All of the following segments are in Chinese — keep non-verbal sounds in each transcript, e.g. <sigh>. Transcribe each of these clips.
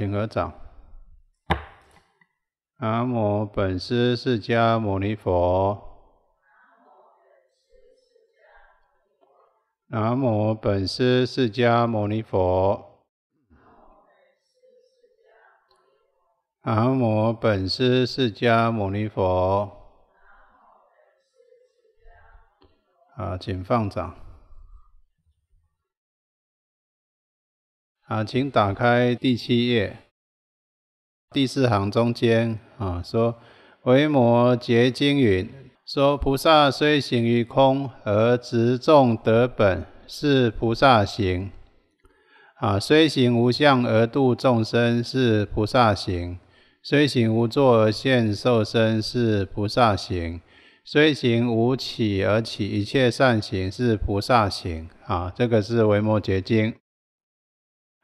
请合掌。南无本师释迦牟尼佛。南无本师释迦牟尼佛。南无本师释迦牟尼佛。啊，请放掌。啊，请打开第七页，第四行中间啊，说《维摩诘经》云：“说菩萨虽行于空，而执众得本是菩萨行；啊，虽行无相而度众生是菩萨行；虽行无作而现受身是菩萨行；虽行无起而起一切善行是菩萨行。”啊，这个是《维摩诘经》。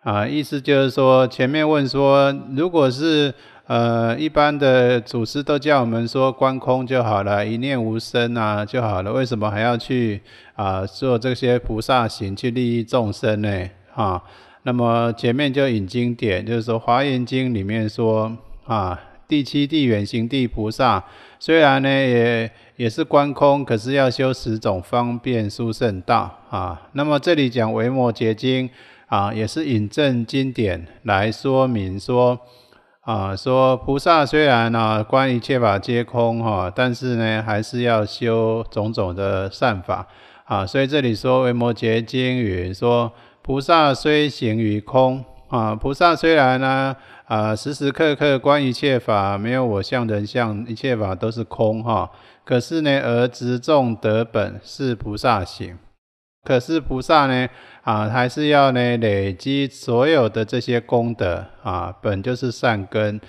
啊，意思就是说，前面问说，如果是呃一般的祖师都叫我们说观空就好了，一念无生啊就好了，为什么还要去啊做这些菩萨行去利益众生呢？啊，那么前面就引经典，就是说《华严经》里面说啊，第七地远行地菩萨虽然呢也也是观空，可是要修十种方便殊胜道啊。那么这里讲《维摩诘经》。啊，也是引证经典来说明说，啊，说菩萨虽然呢，观一切法皆空哈，但是呢，还是要修种种的善法啊。所以这里说《维摩诘经》云说，菩萨虽行于空啊，菩萨虽然呢，啊，时时刻刻观一切法没有我相人相，一切法都是空哈，可是呢，而执众德本是菩萨行。可是菩萨呢，啊，还是要呢累积所有的这些功德啊，本就是善根，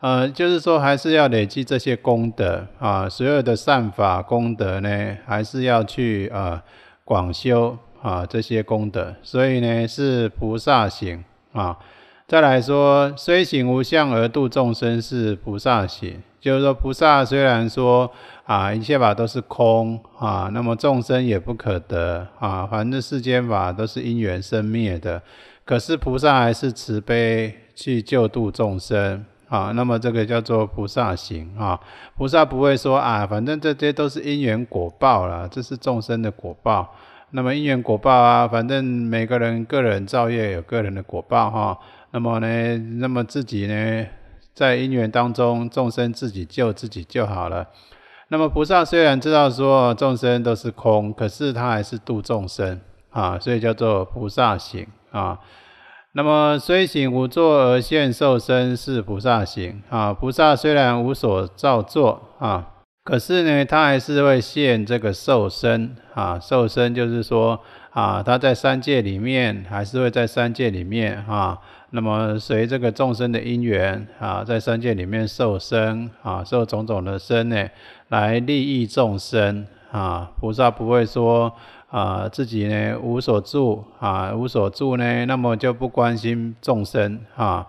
呃，就是说还是要累积这些功德啊，所有的善法功德呢，还是要去啊广修啊这些功德，所以呢是菩萨行啊。再来说，虽行无相而度众生是菩萨行。就是说，菩萨虽然说啊，一切法都是空啊，那么众生也不可得啊，反正世间法都是因缘生灭的，可是菩萨还是慈悲去救度众生啊。那么这个叫做菩萨行啊。菩萨不会说啊，反正这些都是因缘果报啦，这是众生的果报。那么因缘果报啊，反正每个人个人造业有个人的果报哈。那么呢，那么自己呢，在因缘当中，众生自己救自己就好了。那么菩萨虽然知道说众生都是空，可是他还是度众生啊，所以叫做菩萨行啊。那么虽行无作而现受身是菩萨行啊。菩萨虽然无所造作啊，可是呢，他还是会现这个受身啊。受身就是说啊，他在三界里面，还是会在三界里面啊。那么随这个众生的因缘啊，在三界里面受身啊，受种种的身呢，来利益众生啊。菩萨不会说啊，自己呢无所住啊，无所住呢，那么就不关心众生啊。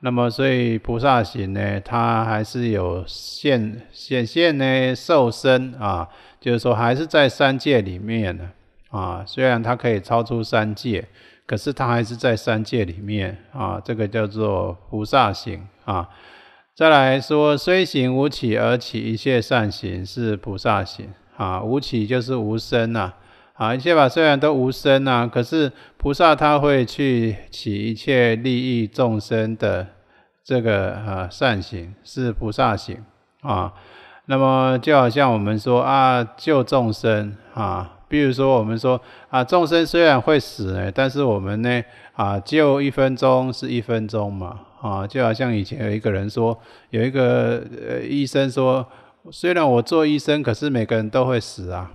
那么所以菩萨行呢，它还是有现显现呢，受身啊，就是说还是在三界里面呢啊，虽然它可以超出三界。可是它还是在三界里面啊，这个叫做菩萨行啊。再来说，虽行无起而起一切善行是菩萨行啊。无起就是无生呐，啊，一切法虽然都无生呐，可是菩萨他会去起一切利益众生的这个啊善行，是菩萨行啊。那么就好像我们说啊，救众生啊。比如说，我们说啊，众生虽然会死呢，但是我们呢啊，救一分钟是一分钟嘛啊，就好像以前有一个人说，有一个呃医生说，虽然我做医生，可是每个人都会死啊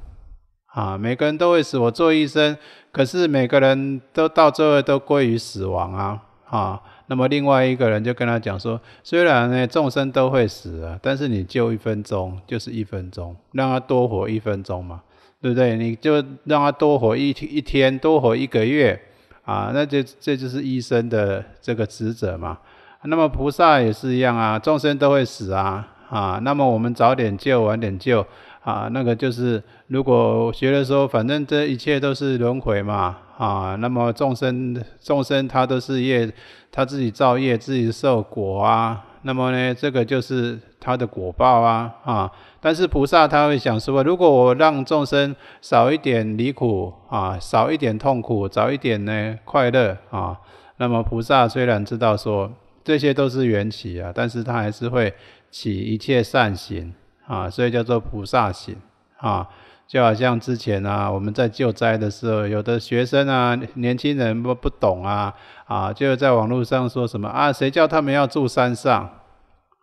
啊，每个人都会死。我做医生，可是每个人都到最后都归于死亡啊啊。那么另外一个人就跟他讲说，虽然呢众生都会死啊，但是你救一分钟就是一分钟，让他多活一分钟嘛。对不对？你就让他多活一一天，多活一个月，啊，那就这就是医生的这个职责嘛。那么菩萨也是一样啊，众生都会死啊，啊，那么我们早点救，晚点救，啊，那个就是，如果学的时候，反正这一切都是轮回嘛，啊，那么众生众生他都是业，他自己造业，自己受果啊。那么呢，这个就是他的果报啊，啊！但是菩萨他会想说，如果我让众生少一点离苦啊，少一点痛苦，早一点呢快乐啊，那么菩萨虽然知道说这些都是缘起啊，但是他还是会起一切善行啊，所以叫做菩萨行啊。就好像之前啊，我们在救灾的时候，有的学生啊，年轻人不不懂啊，啊，就在网络上说什么啊，谁叫他们要住山上，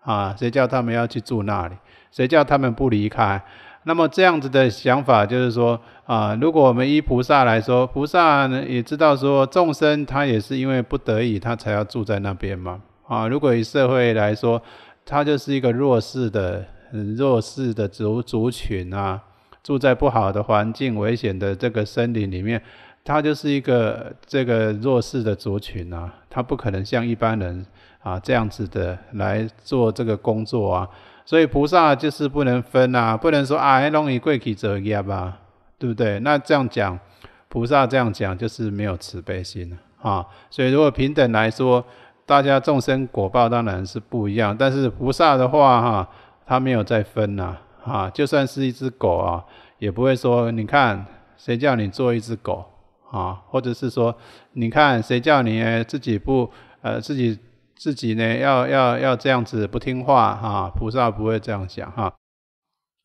啊，谁叫他们要去住那里，谁叫他们不离开？那么这样子的想法就是说啊，如果我们依菩萨来说，菩萨也知道说众生他也是因为不得已，他才要住在那边嘛，啊，如果以社会来说，他就是一个弱势的弱势的族族群啊。住在不好的环境、危险的这个森林里面，他就是一个这个弱势的族群啊，他不可能像一般人啊这样子的来做这个工作啊。所以菩萨就是不能分啊，不能说啊，龙与贵气者业啊，对不对？那这样讲，菩萨这样讲就是没有慈悲心啊。所以如果平等来说，大家众生果报当然是不一样，但是菩萨的话哈，他没有再分啊。啊，就算是一只狗啊，也不会说，你看谁叫你做一只狗啊？或者是说，你看谁叫你自己不呃自己自己呢？要要要这样子不听话啊？菩萨不会这样想哈。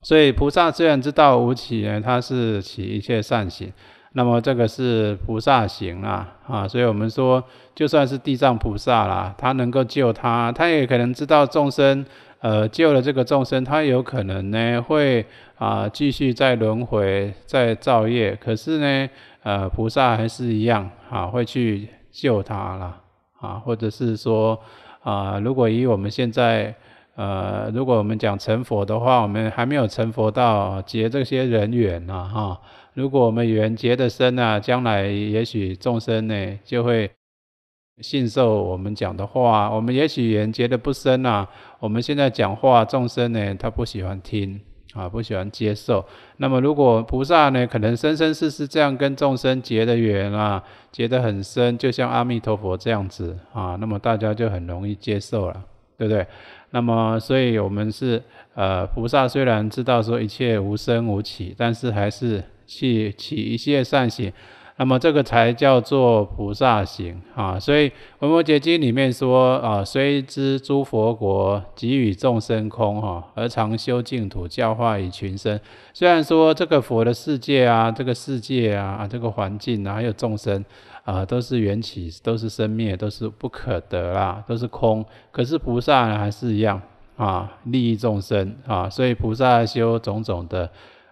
所以菩萨虽然知道无起呢，他是起一切善行，那么这个是菩萨行啊啊。所以我们说，就算是地藏菩萨啦，他能够救他，他也可能知道众生。呃，救了这个众生，他有可能呢会啊继续在轮回，在造业。可是呢，呃，菩萨还是一样啊，会去救他了啊，或者是说啊，如果以我们现在呃，如果我们讲成佛的话，我们还没有成佛到结这些人缘呢哈。如果我们缘结的深呐，将来也许众生呢就会。信受我们讲的话，我们也许缘结得不深呐。我们现在讲话，众生呢，他不喜欢听啊，不喜欢接受。那么如果菩萨呢，可能生生世世这样跟众生结的缘啊，结得很深，就像阿弥陀佛这样子啊，那么大家就很容易接受了，对不对？那么所以，我们是呃，菩萨虽然知道说一切无生无起，但是还是去起一些善行。那么这个才叫做菩萨行啊！所以文殊结经里面说啊，虽知诸佛国给予众生空哈，而常修净土教化以群生。虽然说这个佛的世界啊，这个世界啊，这个环境啊，还有众生啊，都是缘起，都是生灭，都是不可得啦，都是空。可是菩萨呢还是一样啊，利益众生啊！所以菩萨修种种的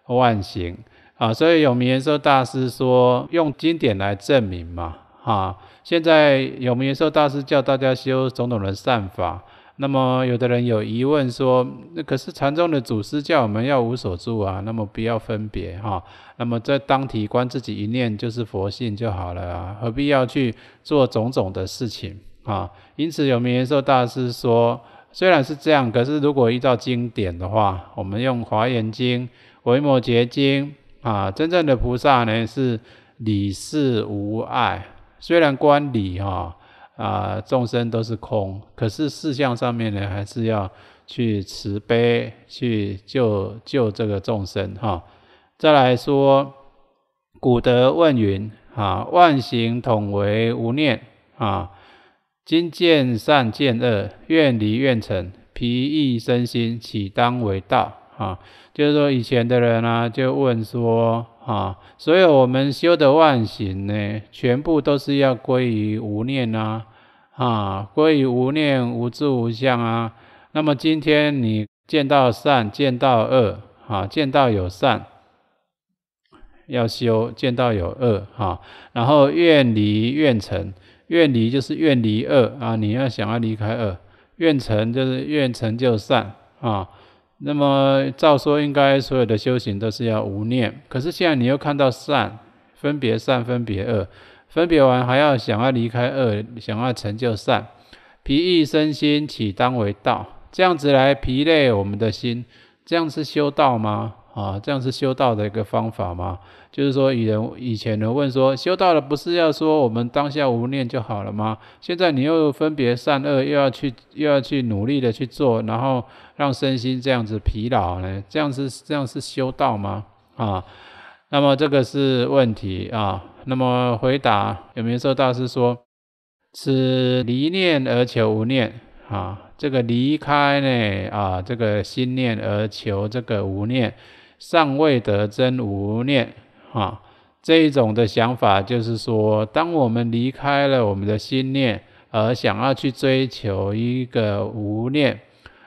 万行。啊，所以有明延寿大师说用经典来证明嘛，哈，现在有明延寿大师教大家修种种的善法，那么有的人有疑问说，那可是禅宗的祖师叫我们要无所住啊，那么不要分别哈，那么在当体观自己一念就是佛性就好了啊，何必要去做种种的事情啊？因此有明延寿大师说，虽然是这样，可是如果依照经典的话，我们用华严经、维摩诘经。啊，真正的菩萨呢，是理事无碍。虽然观理哈啊，众生都是空，可是事相上面呢，还是要去慈悲，去救救这个众生哈。再来说，古德问云：啊，万行统为无念啊，今见善见恶，愿离愿成，疲意身心，岂当为道啊？就是说，以前的人啊，就问说，啊，所有我们修的万行呢，全部都是要归于无念啊，啊，归于无念、无智、无相啊。那么今天你见到善，见到恶，啊，见到有善要修，见到有恶哈，然后愿离愿成，愿离就是愿离恶啊，你要想要离开恶，愿成就是愿成就善啊。那么照说，应该所有的修行都是要无念。可是现在你又看到善分别善，分别恶，分别完还要想要离开恶，想要成就善，疲意身心起当为道，这样子来疲累我们的心，这样是修道吗？啊，这样是修道的一个方法吗？就是说，以人以前人问说，修道了不是要说我们当下无念就好了吗？现在你又分别善恶，又要去又要去努力的去做，然后让身心这样子疲劳呢？这样是这样是修道吗？啊，那么这个是问题啊。那么回答，有没有受大师说：“是离念而求无念啊，这个离开呢啊，这个心念而求这个无念。”尚未得真无念，哈，这一种的想法就是说，当我们离开了我们的心念，而想要去追求一个无念，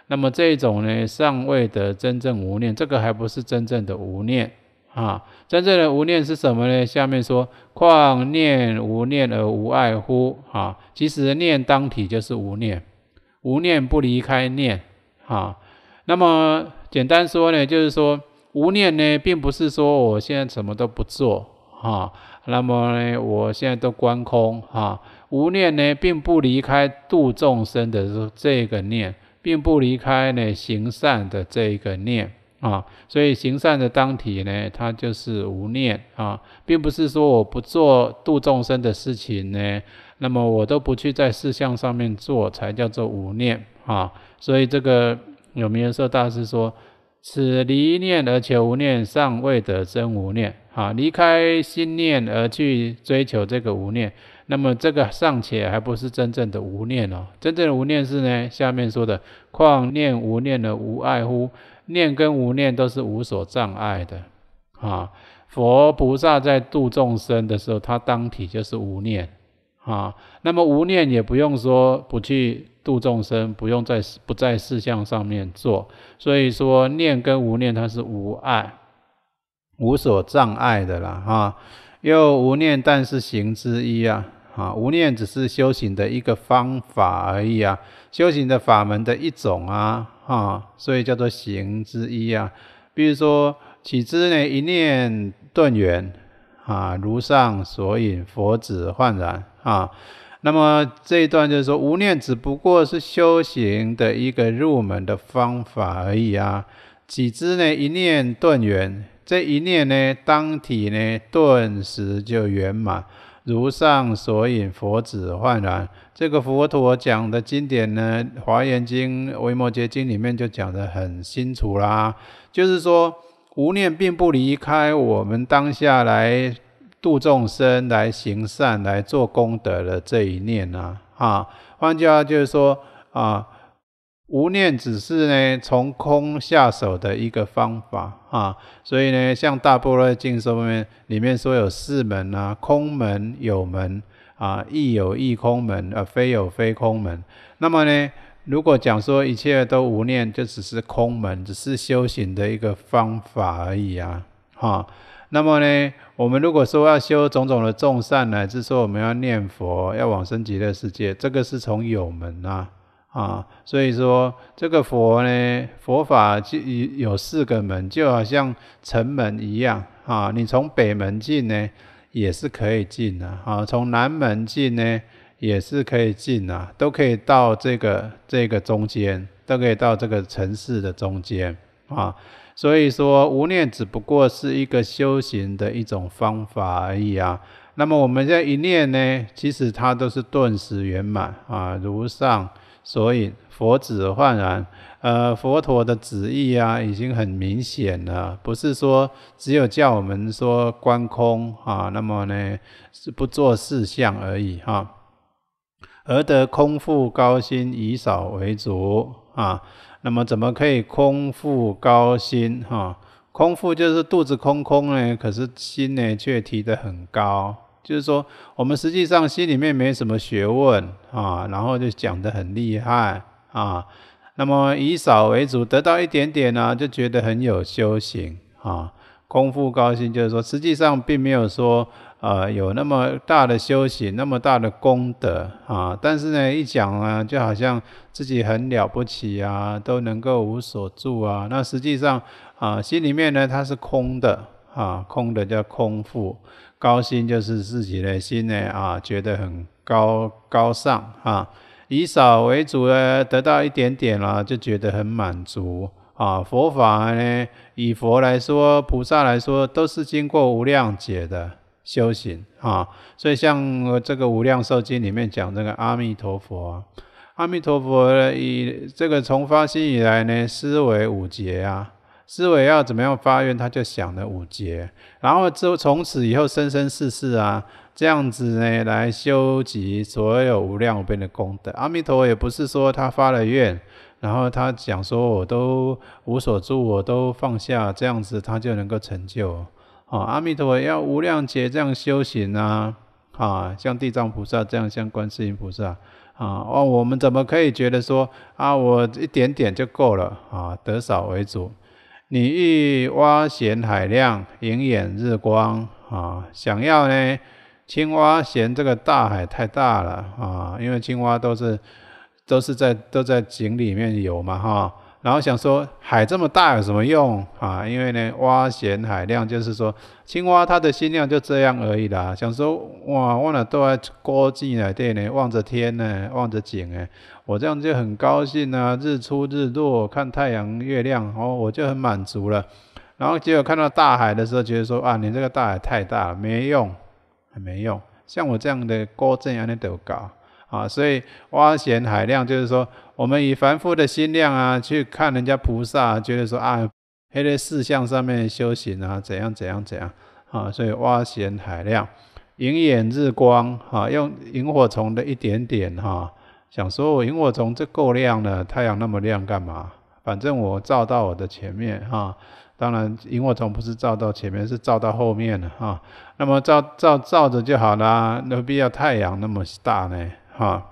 那么这种呢，尚未得真正无念，这个还不是真正的无念，啊，真正的无念是什么呢？下面说，况念无念而无碍乎？啊，其实念当体就是无念，无念不离开念，啊，那么简单说呢，就是说。无念呢，并不是说我现在什么都不做哈，那么呢，我现在都观空哈。无念呢，并不离开度众生的这个念，并不离开呢行善的这个念啊。所以行善的当体呢，它就是无念啊，并不是说我不做度众生的事情呢，那么我都不去在事相上面做，才叫做无念啊。所以这个有明仁寿大师说。此离念而求无念，尚未得真无念。哈，离开心念而去追求这个无念，那么这个尚且还不是真正的无念哦。真正的无念是呢，下面说的：况念无念的无碍乎？念跟无念都是无所障碍的。哈，佛菩萨在度众生的时候，他当体就是无念。啊，那么无念也不用说不去度众生，不用在不在事相上面做，所以说念跟无念它是无碍、无所障碍的啦，哈。又无念，但是行之一啊，啊，无念只是修行的一个方法而已啊，修行的法门的一种啊，哈，所以叫做行之一啊。比如说，起之呢一念顿圆。啊！如上所引佛子焕然啊，那么这一段就是说，无念只不过是修行的一个入门的方法而已啊。几知呢？一念顿圆，这一念呢，当体呢，顿时就圆满。如上所引佛子焕然，这个佛陀讲的经典呢，《华严经》《维摩诘经》里面就讲得很清楚啦，就是说。无念并不离开我们当下来度众生、来行善、来做功德的这一念啊，啊，换句话就是说啊，无念只是呢从空下手的一个方法啊，所以呢，像《大般若经》上面里面说有四门啊，空门有门啊，亦有亦空门，啊，非有非空门，那么呢？如果讲说一切都无念，就只是空门，只是修行的一个方法而已啊！哈，那么呢，我们如果说要修种种的众善呢，是说我们要念佛，要往生极乐世界，这个是从有门啊啊，所以说这个佛呢，佛法就有四个门，就好像城门一样啊，你从北门进呢，也是可以进的啊，从南门进呢。也是可以进呐，都可以到这个这个中间，都可以到这个城市的中间啊。所以说无念只不过是一个修行的一种方法而已啊。那么我们这一念呢，其实它都是顿时圆满啊，如上所以佛子焕然，呃，佛陀的旨意啊已经很明显了，不是说只有叫我们说观空啊，那么呢是不做事项而已哈。而得空腹高薪以少为主啊。那么怎么可以空腹高薪哈，空腹就是肚子空空呢，可是心呢却提得很高。就是说，我们实际上心里面没什么学问啊，然后就讲得很厉害啊。那么以少为主，得到一点点呢，就觉得很有修行啊。空腹高薪就是说实际上并没有说。啊，有那么大的修行，那么大的功德啊！但是呢，一讲啊，就好像自己很了不起啊，都能够无所住啊。那实际上啊，心里面呢，它是空的啊，空的叫空腹。高心就是自己的心呢啊，觉得很高高尚啊，以少为主呢，得到一点点啦，就觉得很满足啊。佛法呢，以佛来说，菩萨来说，都是经过无量劫的。修行啊，所以像这个《无量寿经》里面讲那个阿弥陀佛，阿弥陀佛以这个从发心以来呢，思维五劫啊，思维要怎么样发愿，他就想了五劫，然后就从此以后生生世世啊，这样子呢来修集所有无量无边的功德。阿弥陀也不是说他发了愿，然后他讲说我都无所住，我都放下，这样子他就能够成就。啊，阿弥陀佛要无量劫这样修行啊！啊，像地藏菩萨这样，像观世音菩萨啊！哦，我们怎么可以觉得说啊，我一点点就够了啊？得少为主。你欲挖咸海量，盈眼日光啊！想要呢，青蛙嫌这个大海太大了啊！因为青蛙都是都是在都在井里面游嘛哈。然后想说，海这么大有什么用啊？因为呢，蛙嫌海量，就是说，青蛙它的心量就这样而已啦。想说，哇，忘了都在郭靖来对呢，望着天呢，望着景哎，我这样就很高兴啊。日出日落，看太阳月亮，哦，我就很满足了。然后结果看到大海的时候，觉得说，啊，你这个大海太大了，没用，没用。像我这样的郭靖安尼都搞。啊，所以挖贤海量就是说，我们以凡夫的心量啊，去看人家菩萨，觉得说啊，他在四相上面修行啊，怎样怎样怎样啊，所以挖贤海量，萤眼日光啊，用萤火虫的一点点哈，想说我萤火虫这够亮了，太阳那么亮干嘛？反正我照到我的前面哈，当然萤火虫不是照到前面，是照到后面了哈。那么照照照着就好啦，何必要太阳那么大呢？哈，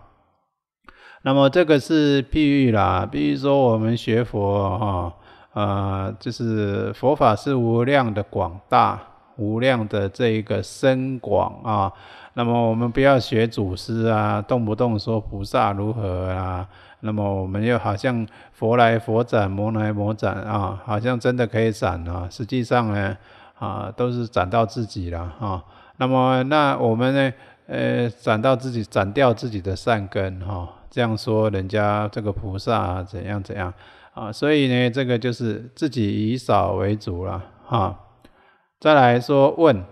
那么这个是譬喻啦，比如说我们学佛哈，呃，就是佛法是无量的广大，无量的这一个深广啊。那么我们不要学祖师啊，动不动说菩萨如何啊。那么我们又好像佛来佛斩，魔来魔斩啊，好像真的可以斩啊。实际上呢，啊，都是斩到自己了啊。那么那我们呢？呃，斩到自己，斩掉自己的善根哈，这样说人家这个菩萨啊、怎样怎样啊？所以呢，这个就是自己以少为主了哈。再来说问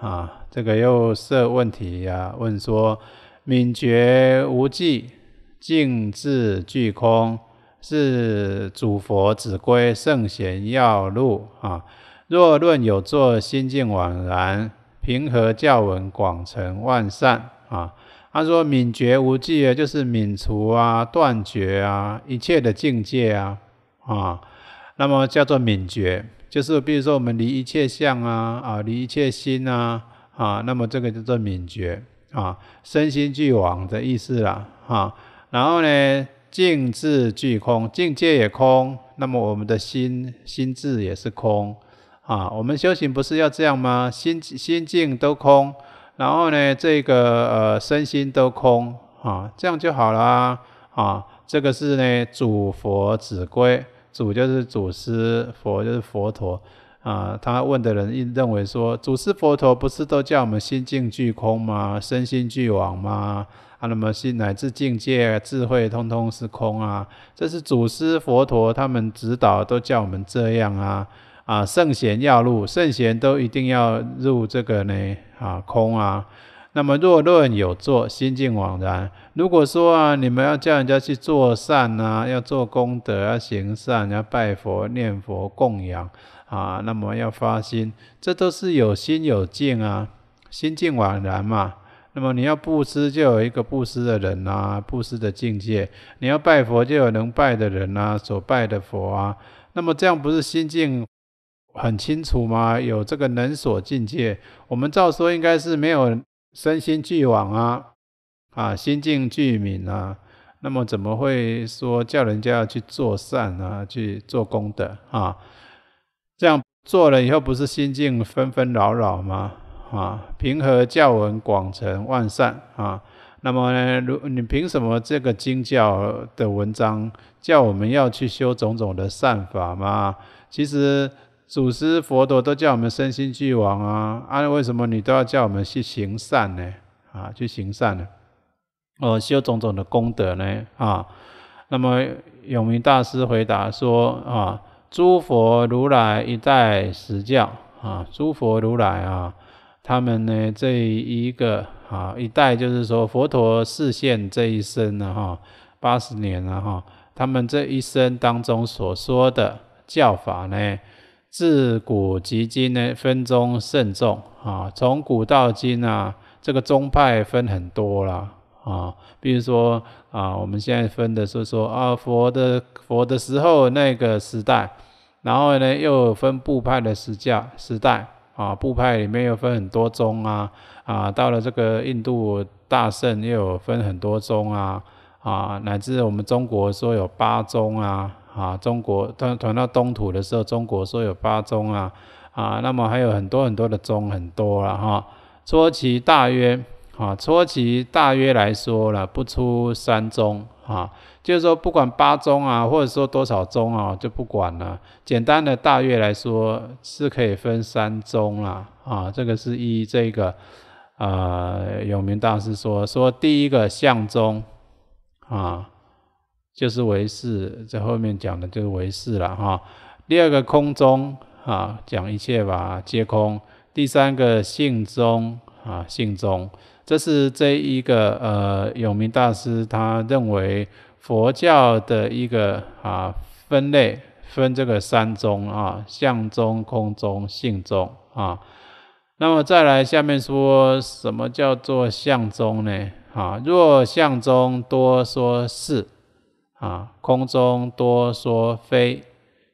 啊，这个又设问题呀，问说：敏觉无际，静智俱空，是主佛子归圣贤要路啊。若论有作，心境宛然。平和教文广成万善啊，他说敏觉无忌啊，就是敏除啊、断绝啊一切的境界啊啊，那么叫做敏觉，就是比如说我们离一切相啊啊，离一切心啊啊，那么这个叫做敏觉啊，身心俱往的意思啦啊。然后呢，静智俱空，境界也空，那么我们的心心智也是空。啊，我们修行不是要这样吗？心心境都空，然后呢，这个呃身心都空啊，这样就好了啊！啊，这个是呢，主佛指归，主就是祖师，佛就是佛陀啊。他问的人认为说，祖师佛陀不是都叫我们心境具空吗？身心俱往吗？啊，那么心乃至境界智慧，通通是空啊。这是祖师佛陀他们指导都叫我们这样啊。啊，圣贤要入圣贤都一定要入这个呢啊空啊。那么若论有作，心境枉然。如果说啊，你们要叫人家去做善啊，要做功德，要行善，要拜佛、念佛、供养啊，那么要发心，这都是有心有境啊，心境枉然嘛。那么你要布施，就有一个布施的人啊，布施的境界；你要拜佛，就有能拜的人啊，所拜的佛啊。那么这样不是心境很清楚嘛？有这个能所境界，我们照说应该是没有身心俱往啊，啊，心静俱敏啊。那么怎么会说叫人家要去做善啊，去做功德啊？这样做了以后，不是心境纷纷扰扰吗？啊，平和教文广成万善啊。那么，如你凭什么这个经教的文章叫我们要去修种种的善法吗？其实。祖师佛陀都叫我们身心俱亡啊！啊，为什么你都要叫我们去行善呢？啊，去行善呢？哦，修种种的功德呢？啊，那么永明大师回答说：啊，诸佛如来一代实教啊，诸佛如来啊，他们呢这一个啊一代就是说佛陀视现这一生呢哈，八十年了哈，他们这一生当中所说的教法呢？自古及今呢，分宗慎重啊，从古到今啊，这个宗派分很多了啊，比如说啊，我们现在分的是说啊，佛的佛的时候那个时代，然后呢又分部派的时代，时代啊，部派里面又分很多宗啊啊，到了这个印度大圣又有分很多宗啊啊，乃至我们中国说有八宗啊。啊，中国传传到东土的时候，中国说有八宗啊，啊，那么还有很多很多的宗，很多了哈。初期大约啊，初期大约来说了，不出三宗啊，就是说不管八宗啊，或者说多少宗啊，就不管了。简单的大约来说，是可以分三宗了啊。这个是一这个呃，永明大师说，说第一个相宗啊。就是唯识，在后面讲的就是唯识了哈。第二个空中啊，讲一切法皆空。第三个性中啊，性中，这是这一个呃，永明大师他认为佛教的一个啊分类，分这个三宗啊：相宗、空中、性宗啊。那么再来下面说什么叫做相宗呢？啊，若相宗多说是。啊，空中多说非，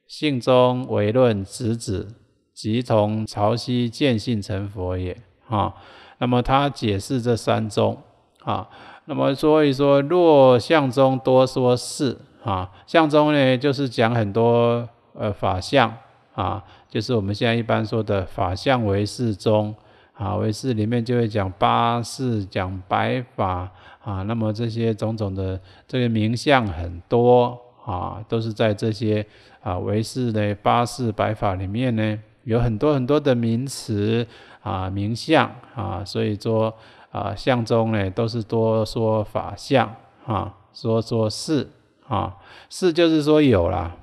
性中唯论执指，即同潮汐见性成佛也。啊，那么他解释这三宗。啊，那么所以说，若相中多说是，啊，相中呢就是讲很多呃法相，啊，就是我们现在一般说的法相为是宗，啊，为是里面就会讲八是，讲白法。啊，那么这些种种的这个名相很多啊，都是在这些啊唯识呢八识白法里面呢，有很多很多的名词啊名相啊，所以说啊相中呢都是多说法相啊，说说是啊，是就是说有啦，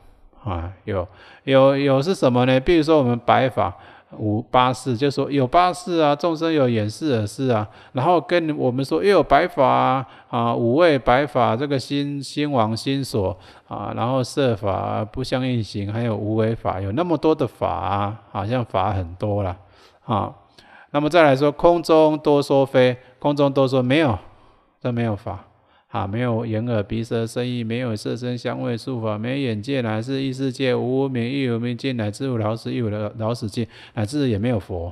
啊有有有是什么呢？比如说我们白法。五八四，就说有八四啊，众生有眼视耳视啊，然后跟我们说又有白法啊，五位白法，这个心心王心所啊，然后色法不相应行，还有无为法，有那么多的法，好像法很多了啊。那么再来说空中多说非，空中多说没有，这没有法。啊，没有眼耳鼻舌身意，没有色身香味触法，没有眼界乃至意世界，无无明亦无明尽，乃至无老死亦无老老死尽，乃至也没有佛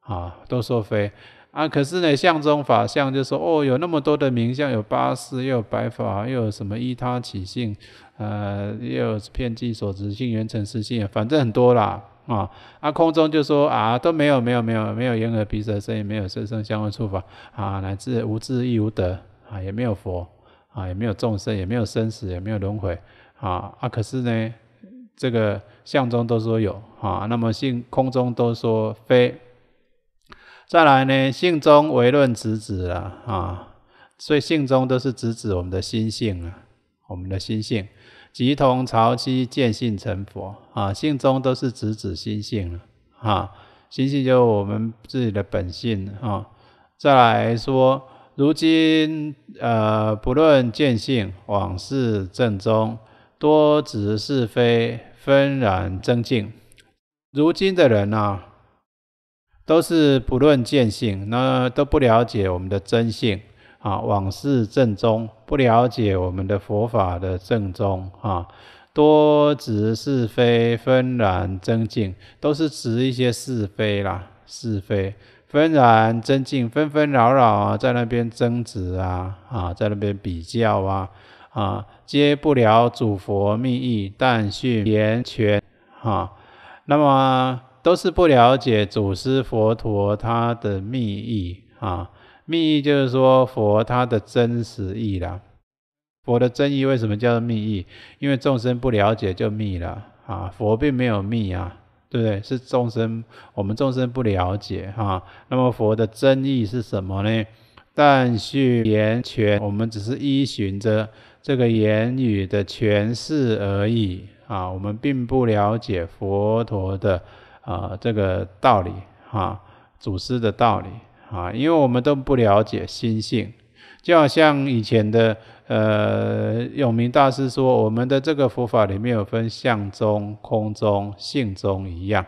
啊，都说非啊，可是呢，相中法相就说哦，有那么多的名相，有八事，又有白法，又有什么依他起性，呃，又有遍计所执性、缘成实性，反正很多啦啊。啊，空中就说啊，都没有，没有，没有，没有眼耳鼻舌身意，没有色声香味触法啊，乃至无智亦无德啊，也没有佛。啊，也没有众生，也没有生死，也没有轮回，啊啊！可是呢，这个相中都说有，哈，那么性空中都说非。再来呢，性中唯论直指了，啊，所以性中都是直指我们的心性啊，我们的心性，即同潮汐见性成佛啊，性中都是直指心性了，啊，心性就是我们自己的本性啊，再来说。如今，呃，不论见性，往事正宗，多执是非，纷然增进。如今的人呢，都是不论见性，那都不了解我们的真性啊，往事正宗，不了解我们的佛法的正宗啊，多执是非，纷然增进，都是执一些是非啦，是非。纷然增进，纷纷扰扰啊，在那边争执啊，啊，在那边比较啊，啊，接不了祖佛密意，但续言全。哈，那么都是不了解祖师佛陀他的密意啊，密意就是说佛他的真实意啦，佛的真意为什么叫做密意？因为众生不了解就密了啊，佛并没有密啊。对不对？是众生，我们众生不了解哈。那么佛的真意是什么呢？但是言诠，我们只是依循着这个言语的诠释而已啊。我们并不了解佛陀的啊这个道理啊，祖师的道理啊，因为我们都不了解心性，就好像以前的。呃，永明大师说，我们的这个佛法里面有分相中、空中、性中一样。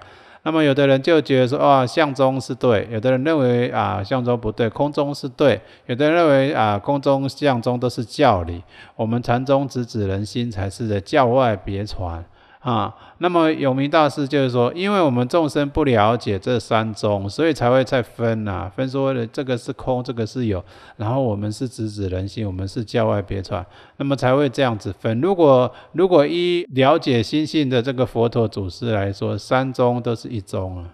那么有的人就觉得说，啊，相中是对；有的人认为啊，相中不对，空中是对；有的人认为啊，空中、相中都是教理，我们禅宗直指人心才是的教外别传。啊，那么永明大师就是说，因为我们众生不了解这三宗，所以才会再分呐，分说的这个是空，这个是有，然后我们是直指人心，我们是教外别传，那么才会这样子分。如果如果一了解心性的这个佛陀祖师来说，三宗都是一宗啊，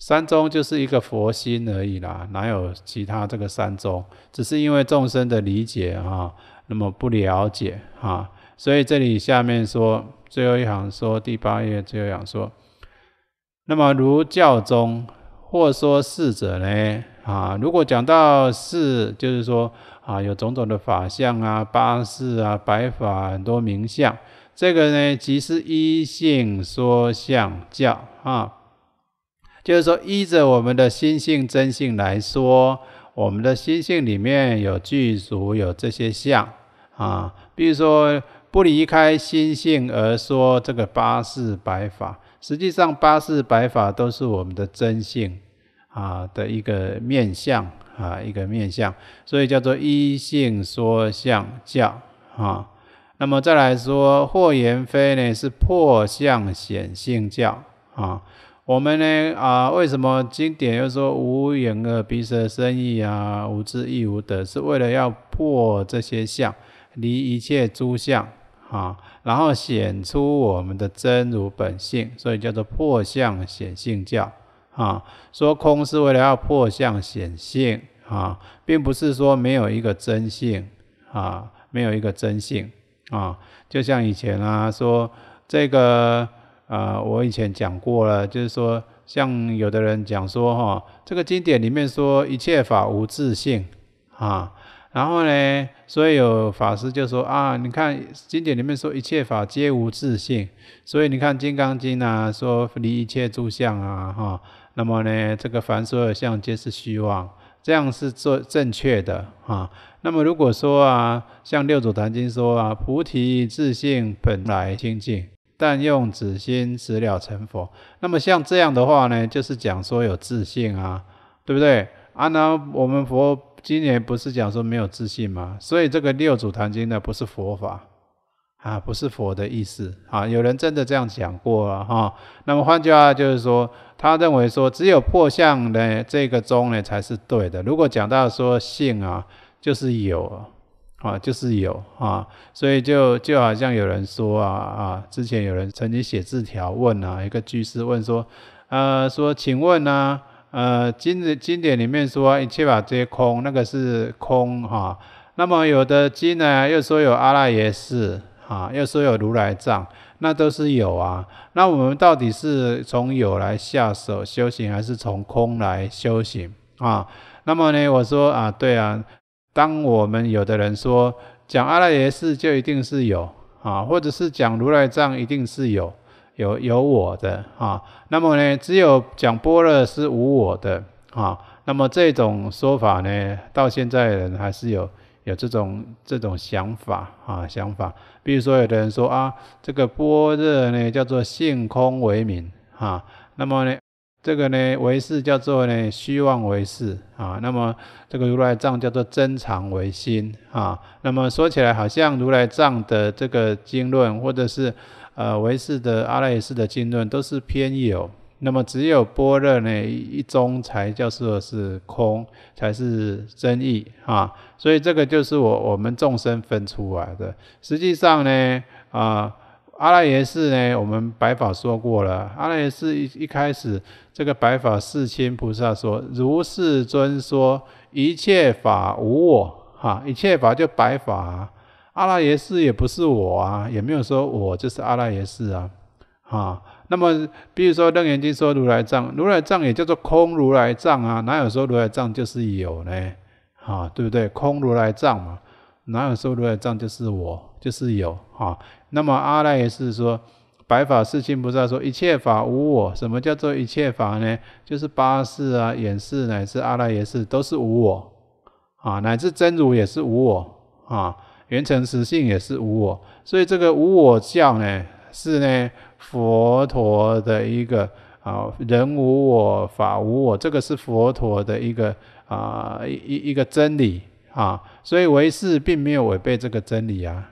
三宗就是一个佛心而已啦，哪有其他这个三宗？只是因为众生的理解啊，那么不了解啊。所以这里下面说，最后一行说第八页最后一行说，那么如教宗或说四者呢？啊，如果讲到四，就是说啊，有种种的法相啊，八士啊，白法很多名相，这个呢，即是依性说相教啊，就是说依着我们的心性真性来说，我们的心性里面有具足有这些相啊，比如说。不离开心性而说这个八四白法，实际上八四白法都是我们的真性啊的一个面相啊一个面相，所以叫做一性说相教啊。那么再来说，霍言非呢是破相显性教啊。我们呢啊为什么经典又说无眼耳鼻舌身意啊无智亦无得，是为了要破这些相，离一切诸相。啊，然后显出我们的真如本性，所以叫做破相显性教。啊，说空是为了要破相显性。啊，并不是说没有一个真性。啊，没有一个真性。啊，就像以前啊，说这个呃，我以前讲过了，就是说，像有的人讲说，哈，这个经典里面说一切法无自性。啊。然后呢，所以有法师就说啊，你看经典里面说一切法皆无自性，所以你看《金刚经》啊，说离一切诸相啊，哈，那么呢，这个凡所有相皆是虚妄，这样是做正确的啊。那么如果说啊，像《六祖坛经》说啊，菩提自性本来清净，但用此心此了成佛。那么像这样的话呢，就是讲说有自性啊，对不对？啊，那我们佛。今年不是讲说没有自信吗？所以这个六祖坛经呢，不是佛法啊，不是佛的意思啊。有人真的这样讲过了哈。那么换句话就是说，他认为说只有破相的这个宗呢才是对的。如果讲到说性啊，就是有啊，就是有啊。所以就就好像有人说啊啊，之前有人曾经写字条问啊，一个居士问说，呃，说请问呢？呃，经经典里面说一切法皆空，那个是空哈。那么有的经呢，又说有阿赖耶识哈，又说有如来藏，那都是有啊。那我们到底是从有来下手修行，还是从空来修行啊？那么呢，我说啊，对啊，当我们有的人说讲阿赖耶识就一定是有啊，或者是讲如来藏一定是有。有有我的啊，那么呢，只有讲般若是无我的啊，那么这种说法呢，到现在人还是有有这种这种想法啊想法。比如说，有的人说啊，这个般若呢叫做性空为名啊，那么呢，这个呢为事叫做呢虚妄为事啊，那么这个如来藏叫做真常为心啊，那么说起来好像如来藏的这个经论或者是。呃，维世的、阿赖耶识的经论都是偏有，那么只有般若呢一宗才叫做是空，才是真意啊。所以这个就是我我们众生分出来的。实际上呢，啊，阿赖耶识呢，我们白法说过了，阿赖耶识一一开始，这个白法世亲菩萨说，如世尊说，一切法无我哈，一切法就白法。阿拉耶是也不是我啊，也没有说我就是阿拉耶是啊，啊。那么，比如说楞严经说如来藏，如来藏也叫做空如来藏啊，哪有说如来藏就是有呢？啊，对不对？空如来藏嘛，哪有说如来藏就是我，就是有啊？那么阿拉耶是说，白法是心不在，说一切法无我。什么叫做一切法呢？就是八识啊、眼识乃至阿拉耶是都是无我啊，乃至真如也是无我啊。缘成实性也是无我，所以这个无我相呢，是呢佛陀的一个啊人无我、法无我，这个是佛陀的一个啊一一一个真理啊，所以唯识并没有违背这个真理啊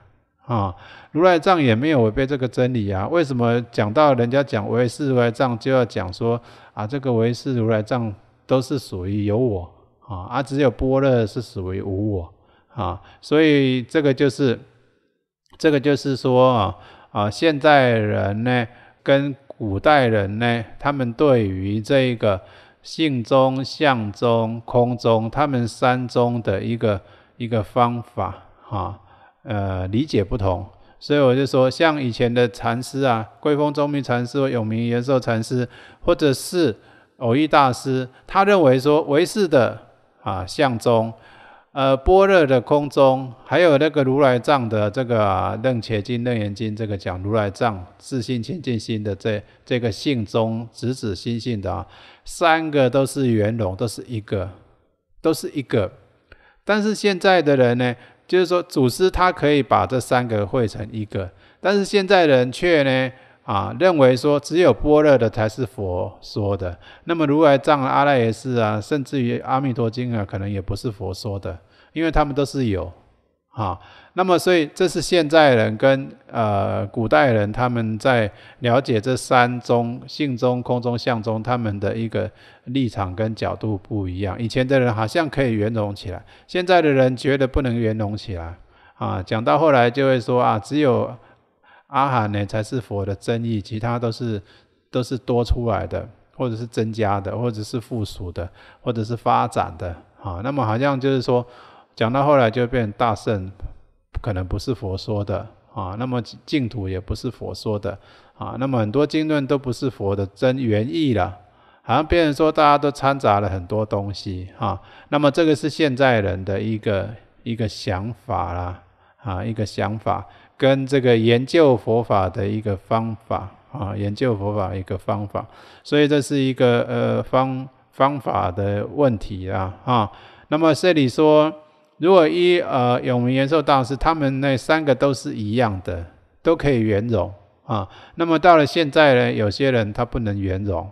啊，如来藏也没有违背这个真理啊。为什么讲到人家讲唯识如来藏就要讲说啊这个唯识如来藏都是属于有我啊啊，只有般若是属于无我。啊，所以这个就是，这个就是说啊啊，现代人呢跟古代人呢，他们对于这个性中、相中、空中、他们三中的一个一个方法啊，呃，理解不同。所以我就说，像以前的禅师啊，圭峰宗密禅师、永明延寿禅师，或者是偶遇大师，他认为说唯是的啊相中。呃，般若的空中，还有那个如来藏的这个《楞伽经》《楞严经》，这个讲如来藏自性清净心的这这个性中，指指心性的啊，三个都是圆融，都是一个，都是一个。但是现在的人呢，就是说祖师他可以把这三个汇成一个，但是现在人却呢。啊，认为说只有般若的才是佛说的，那么如来藏、阿赖耶识啊，甚至于《阿弥陀经》啊，可能也不是佛说的，因为他们都是有啊。那么，所以这是现在人跟呃古代人他们在了解这三宗、性宗、空中、相宗他们的一个立场跟角度不一样。以前的人好像可以圆融起来，现在的人觉得不能圆融起来啊。讲到后来就会说啊，只有。阿含呢才是佛的真意，其他都是都是多出来的，或者是增加的，或者是附属的，或者是发展的啊。那么好像就是说，讲到后来就变大圣，可能不是佛说的啊。那么净土也不是佛说的啊。那么很多经论都不是佛的真原意了，好像变成说大家都掺杂了很多东西啊。那么这个是现在人的一个一个想法啦啊，一个想法。跟这个研究佛法的一个方法啊，研究佛法一个方法，所以这是一个呃方方法的问题啊啊。那么这里说，如果一呃永明延寿大师他们那三个都是一样的，都可以圆融啊。那么到了现在呢，有些人他不能圆融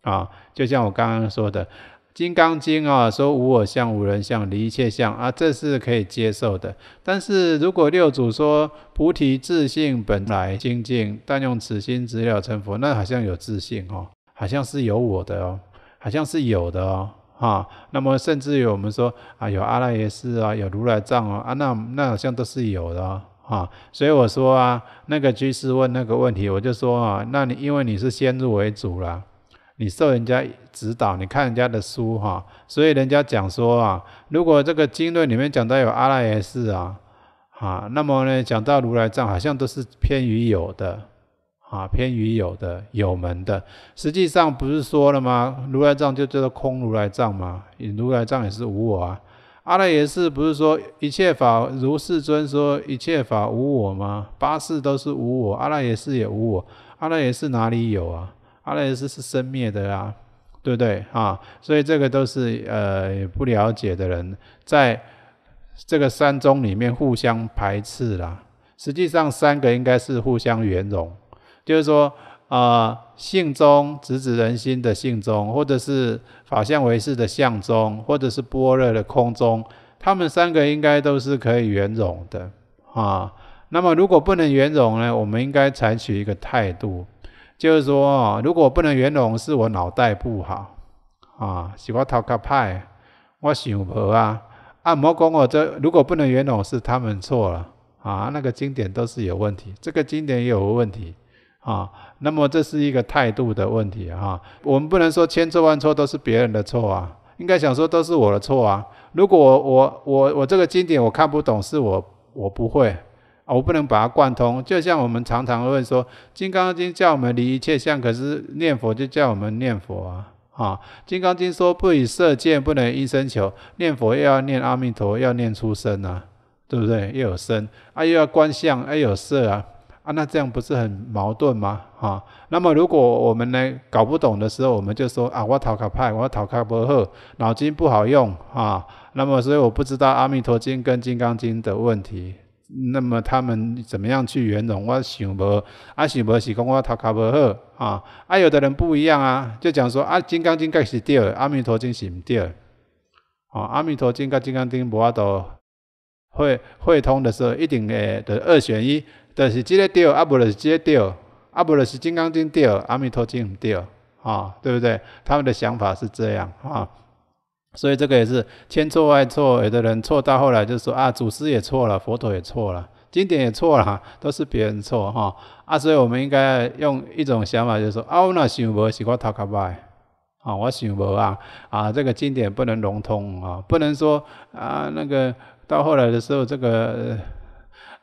啊，就像我刚刚说的。金刚经啊说无我相无人相离一切相啊这是可以接受的，但是如果六祖说菩提自性本来清净，但用此心直了成佛，那好像有自信哦，好像是有我的哦，好像是有的哦，哈，那么甚至于我们说啊有阿赖耶识啊有如来藏哦啊那那好像都是有的哦，哈，所以我说啊那个居士问那个问题我就说啊那你因为你是先入为主了。你受人家指导，你看人家的书哈，所以人家讲说啊，如果这个经论里面讲到有阿赖耶识啊，哈，那么呢，讲到如来藏好像都是偏于有的，啊，偏于有的，有门的。实际上不是说了吗？如来藏就叫做空如来藏嘛，如来藏也是无我啊。阿赖耶识不是说一切法如世尊说一切法无我吗？八世都是无我，阿赖耶识也无我，阿赖耶识哪里有啊？阿赖耶识是生灭的啊，对不对啊？所以这个都是呃不了解的人，在这个三宗里面互相排斥啦。实际上，三个应该是互相圆融，就是说啊，性中直指人心的性中，或者是法相为识的相中，或者是般若的空中，他们三个应该都是可以圆融的啊。那么如果不能圆融呢？我们应该采取一个态度。就是说，如果不能圆融，是我脑袋不好啊，是我头脑派，我想何啊？按摩工我这如果不能圆融，是他们错了啊。那个经典都是有问题，这个经典也有问题啊。那么这是一个态度的问题哈。我们不能说千错万错都是别人的错啊，应该想说都是我的错啊。如果我我我我这个经典我看不懂，是我我不会。我不能把它贯通，就像我们常常会说，《金刚经》教我们离一切相，可是念佛就教我们念佛啊！啊，《金刚经》说不以色见，不能因生求念佛，又要念阿弥陀，要念出生啊，对不对？又有身啊，又要观相，又有色啊！啊，那这样不是很矛盾吗？啊，那么如果我们呢搞不懂的时候，我们就说啊，我讨卡派，我讨卡波赫，脑筋不好用啊！那么所以我不知道《阿弥陀经》跟《金刚经》的问题。那么他们怎么样去圆融？我想无，啊想无是讲我头壳无好啊。啊，有的人不一样啊，就讲说啊，《金刚经》该是对的，《阿弥陀经》是不对的。哦，《阿弥陀经》跟《金刚经》无法度会会通的时候，一定会的二选一，但是这个对，无不是这个对，无不是《金刚经》对，《阿弥陀经》不对啊，对不对？他们的想法是这样啊。所以这个也是千错万错，有的人错到后来就说啊，祖师也错了，佛陀也错了，经典也错了，都是别人错哈啊！所以我们应该用一种想法，就是说啊，我那想无是挂他卡拜啊，我想无啊啊，这个经典不能融通啊，不能说啊那个到后来的时候，这个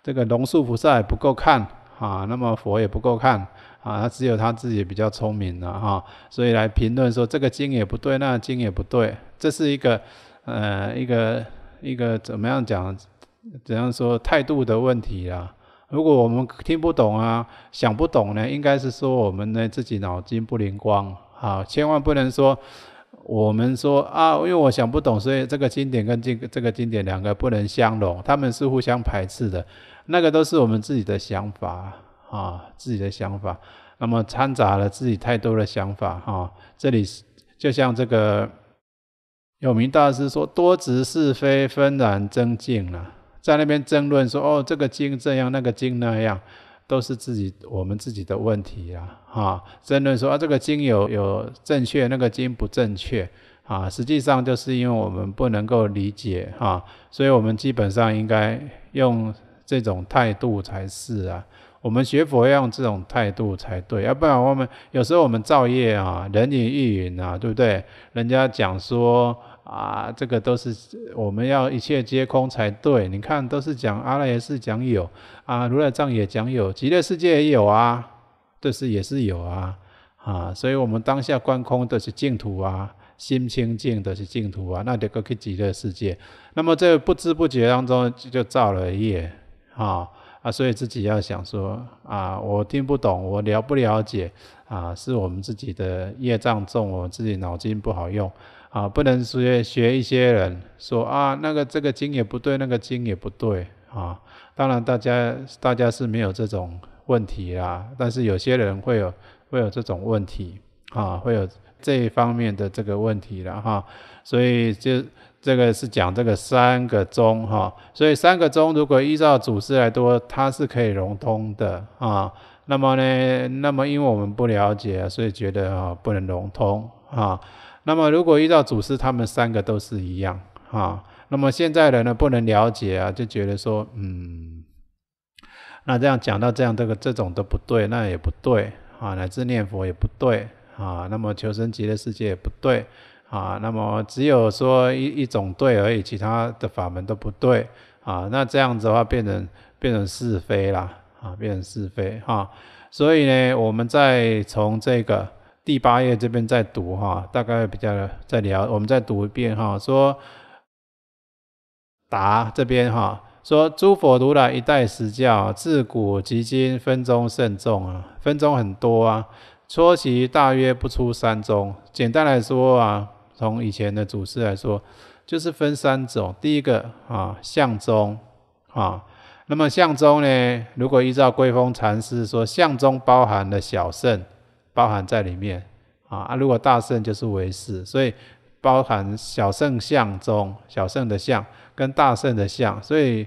这个龙树菩萨也不够看啊，那么佛也不够看。啊，他只有他自己比较聪明了哈，所以来评论说这个经也不对，那个经也不对，这是一个呃一个一个怎么样讲怎样说态度的问题啦。如果我们听不懂啊，想不懂呢，应该是说我们呢自己脑筋不灵光啊，千万不能说我们说啊，因为我想不懂，所以这个经典跟经这个经典两个不能相容，他们是互相排斥的，那个都是我们自己的想法。啊，自己的想法，那么掺杂了自己太多的想法哈。这里是就像这个有名大师说：“多执是非，纷然增竞了。”在那边争论说：“哦，这个经这样，那个经那样，都是自己我们自己的问题啊！”哈，争论说：“啊，这个经有有正确，那个经不正确。”啊，实际上就是因为我们不能够理解哈，所以我们基本上应该用这种态度才是啊。我们学佛要用这种态度才对，要不然我们有时候我们造业啊，人云亦云呐，对不对？人家讲说啊，这个都是我们要一切皆空才对。你看，都是讲阿赖耶是讲有啊，如来藏也讲有，极乐世界也有啊，都是也是有啊，啊，所以我们当下观空的是净土啊，心清净的是净土啊，那得个去极乐世界。那么在不知不觉当中就造了业，啊。啊，所以自己要想说啊，我听不懂，我了不了解啊，是我们自己的业障重，我们自己脑筋不好用啊，不能学学一些人说啊，那个这个经也不对，那个经也不对啊。当然，大家大家是没有这种问题啦，但是有些人会有会有这种问题啊，会有这一方面的这个问题了哈，所以就。这个是讲这个三个宗哈，所以三个宗如果依照祖师来多，它是可以融通的啊。那么呢，那么因为我们不了解，所以觉得啊不能融通啊。那么如果依照祖师，他们三个都是一样啊。那么现在人呢不能了解啊，就觉得说嗯，那这样讲到这样这个这种都不对，那也不对啊。乃至念佛也不对啊。那么求生极乐世界也不对。啊，那么只有说一一种对而已，其他的法门都不对啊。那这样子的话，变成变成是非啦啊，变成是非哈。所以呢，我们再从这个第八页这边再读哈，大概比较再聊，我们再读一遍哈。说答这边哈，说诸佛如来一代十教，自古及今分宗甚众啊，分宗很多啊，初期大约不出三宗。简单来说啊。从以前的祖师来说，就是分三种。第一个啊，相宗啊，那么相宗呢，如果依照圭峰禅师说，相中包含了小圣，包含在里面啊。啊，如果大圣就是为识，所以包含小圣相中，小圣的相跟大圣的相。所以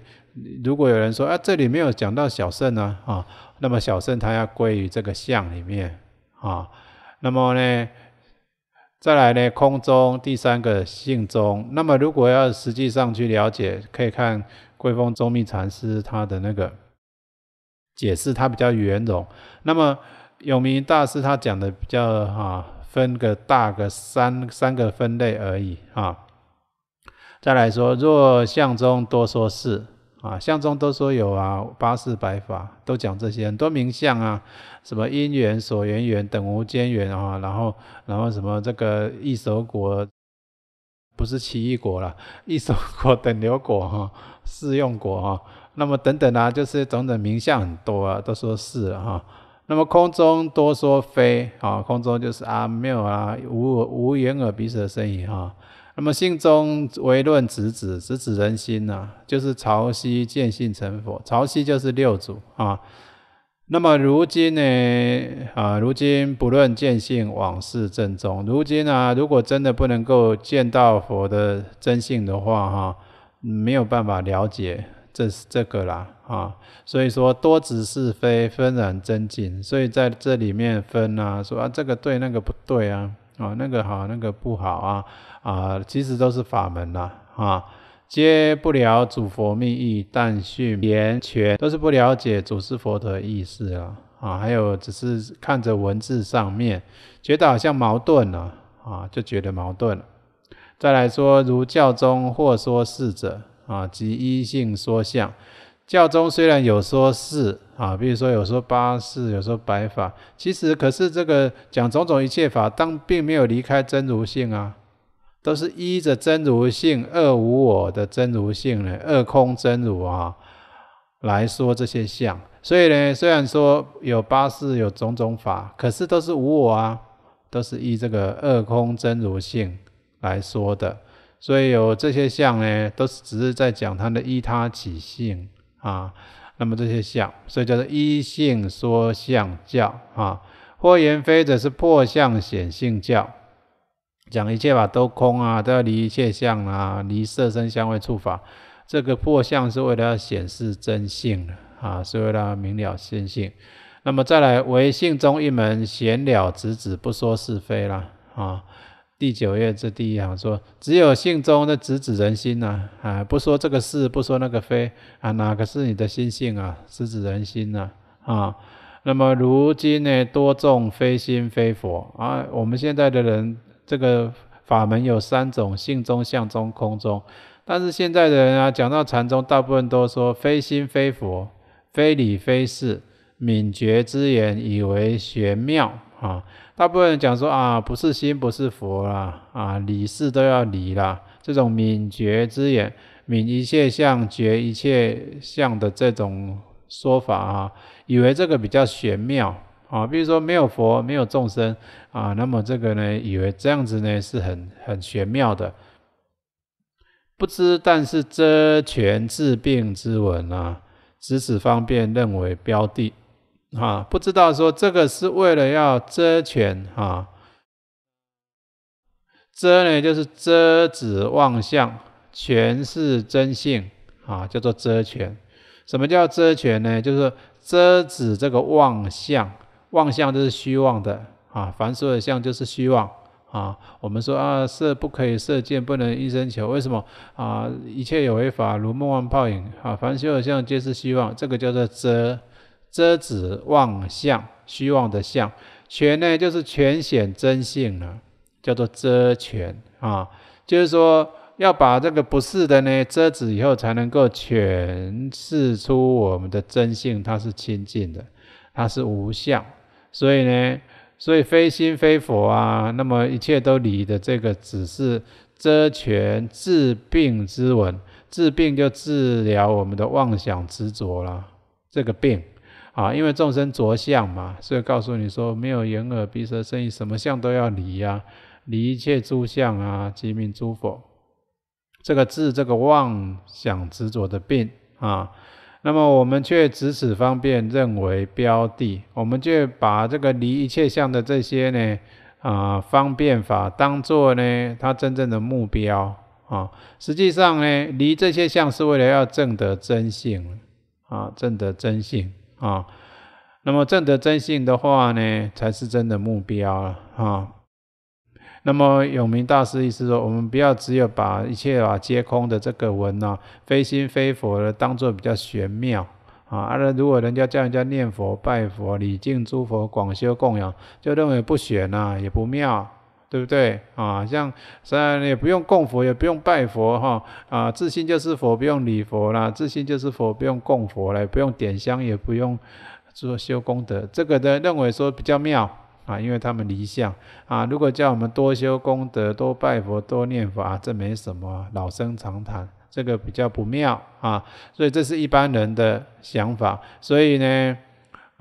如果有人说啊，这里没有讲到小圣呢啊，那么小圣它要归于这个相里面啊。那么呢？再来呢，空中第三个性中。那么如果要实际上去了解，可以看桂峰宗密禅师他的那个解释，他比较圆融。那么永明大师他讲的比较哈，分个大个三三个分类而已啊。再来说，若相中多说事。啊，相中都说有啊，八四百法都讲这些，很多名相啊，什么因缘、所缘缘等无间缘啊，然后然后什么这个异手果，不是奇异果了，异手果 <laughs> 等流果哈，世用果哈，那么等等啊，就是种种名相很多啊，都说是哈，那么空中多说非啊，空中就是啊没有啊，无无眼耳鼻舌身意哈。那么信中唯论直指，直指人心呐，就是潮汐见性成佛。潮汐就是六祖啊。那么如今呢，啊，如今不论见性，往事正宗。如今啊，如果真的不能够见到佛的真性的话，哈，没有办法了解这是这个啦啊。所以说多执是非，纷然真进。所以在这里面分啊，说啊这个对，那个不对啊。哦，那个好，那个不好啊！啊，其实都是法门呐，啊，接不了主佛密意，但续言全，都是不了解主是佛的意思啊，啊，还有只是看着文字上面，觉得好像矛盾了，啊，就觉得矛盾了。再来说，如教中或说事者，啊，及一性说相。教中虽然有说是啊，比如说有说八世，有说白法，其实可是这个讲种种一切法，当并没有离开真如性啊，都是依着真如性、二无我的真如性呢，二空真如啊来说这些相。所以呢，虽然说有八世有种种法，可是都是无我啊，都是依这个二空真如性来说的。所以有这些相呢，都是只是在讲它的依他起性。啊，那么这些相，所以叫做一性说相教啊。或言非者是破相显性教，讲一切法都空啊，都要离一切相啊，离色身相味触法。这个破相是为了要显示真性啊，是为了明了心性。那么再来唯性中一门显了直指，不说是非啦啊。第九页至第一行说：“只有性中的直指人心呐，啊，不说这个是，不说那个非，啊，哪个是你的心性啊？直指人心呐，啊，那么如今呢，多重非心非佛啊。我们现在的人，这个法门有三种：性中、相中、空中。但是现在的人啊，讲到禅宗，大部分都说非心非佛，非理非事，敏觉之言以为玄妙啊。”大部分人讲说啊，不是心，不是佛啦，啊，离世都要离啦。这种泯绝之眼，泯一切相，绝一切相的这种说法啊，以为这个比较玄妙啊，比如说没有佛，没有众生啊，那么这个呢，以为这样子呢是很很玄妙的，不知但是遮权治病之文啊，只此方便认为标的。啊，不知道说这个是为了要遮权啊？遮呢就是遮止妄相，权是真性啊，叫做遮权。什么叫遮权呢？就是遮止这个妄相，妄相就是虚妄的啊。凡所有相，就是虚妄啊。我们说啊，射不可以射箭，不能一生求，为什么啊？一切有为法，如梦幻泡影啊。凡所有相，皆是虚妄，这个叫做遮。遮止妄相，虚妄的相，权呢就是全显真性了，叫做遮权啊，就是说要把这个不是的呢遮止以后，才能够诠释出我们的真性，它是清净的，它是无相，所以呢，所以非心非佛啊，那么一切都离的这个只是遮权治病之文，治病就治疗我们的妄想执着啦，这个病。啊，因为众生着相嘛，所以告诉你说，没有眼耳鼻舌身意，什么相都要离呀，离一切诸相啊，即名诸佛。这个治这个妄想执着的病啊，那么我们却执此方便认为标的，我们就把这个离一切相的这些呢啊方便法，当做呢它真正的目标啊。实际上呢，离这些相是为了要证得真性啊，证得真性。啊，那么正德真性的话呢，才是真的目标啊。那么永明大师意思说，我们不要只有把一切啊皆空的这个文呢，非心非佛的当做比较玄妙啊。而如果人家叫人家念佛、拜佛、礼敬诸佛、广修供养，就认为不玄啊，也不妙。对不对啊？像虽然也不用供佛，也不用拜佛哈啊，自信就是佛，不用礼佛啦，自信就是佛，不用供佛来，不用点香，也不用做修功德，这个的认为说比较妙啊，因为他们离相啊。如果叫我们多修功德、多拜佛、多念佛，这没什么老生常谈，这个比较不妙啊。所以这是一般人的想法，所以呢。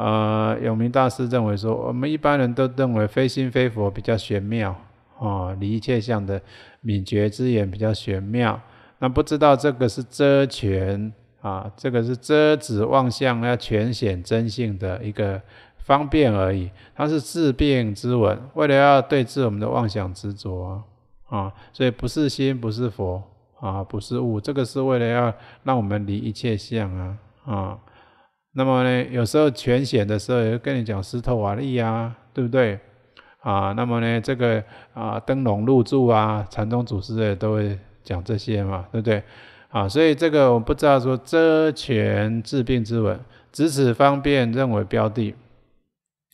呃，永明大师认为说，我们一般人都认为非心非佛比较玄妙啊，离一切相的敏觉之眼比较玄妙。那不知道这个是遮权啊，这个是遮止妄相，要全显真性的一个方便而已。它是治病之文，为了要对治我们的妄想执着啊，所以不是心，不是佛啊，不是物，这个是为了要让我们离一切相啊啊。那么呢，有时候全显的时候也会跟你讲石头瓦砾呀，对不对？啊，那么呢，这个啊，灯笼入住啊，禅宗祖师也都会讲这些嘛，对不对？啊，所以这个我们不知道说遮权治病之文，直指方便认为标的，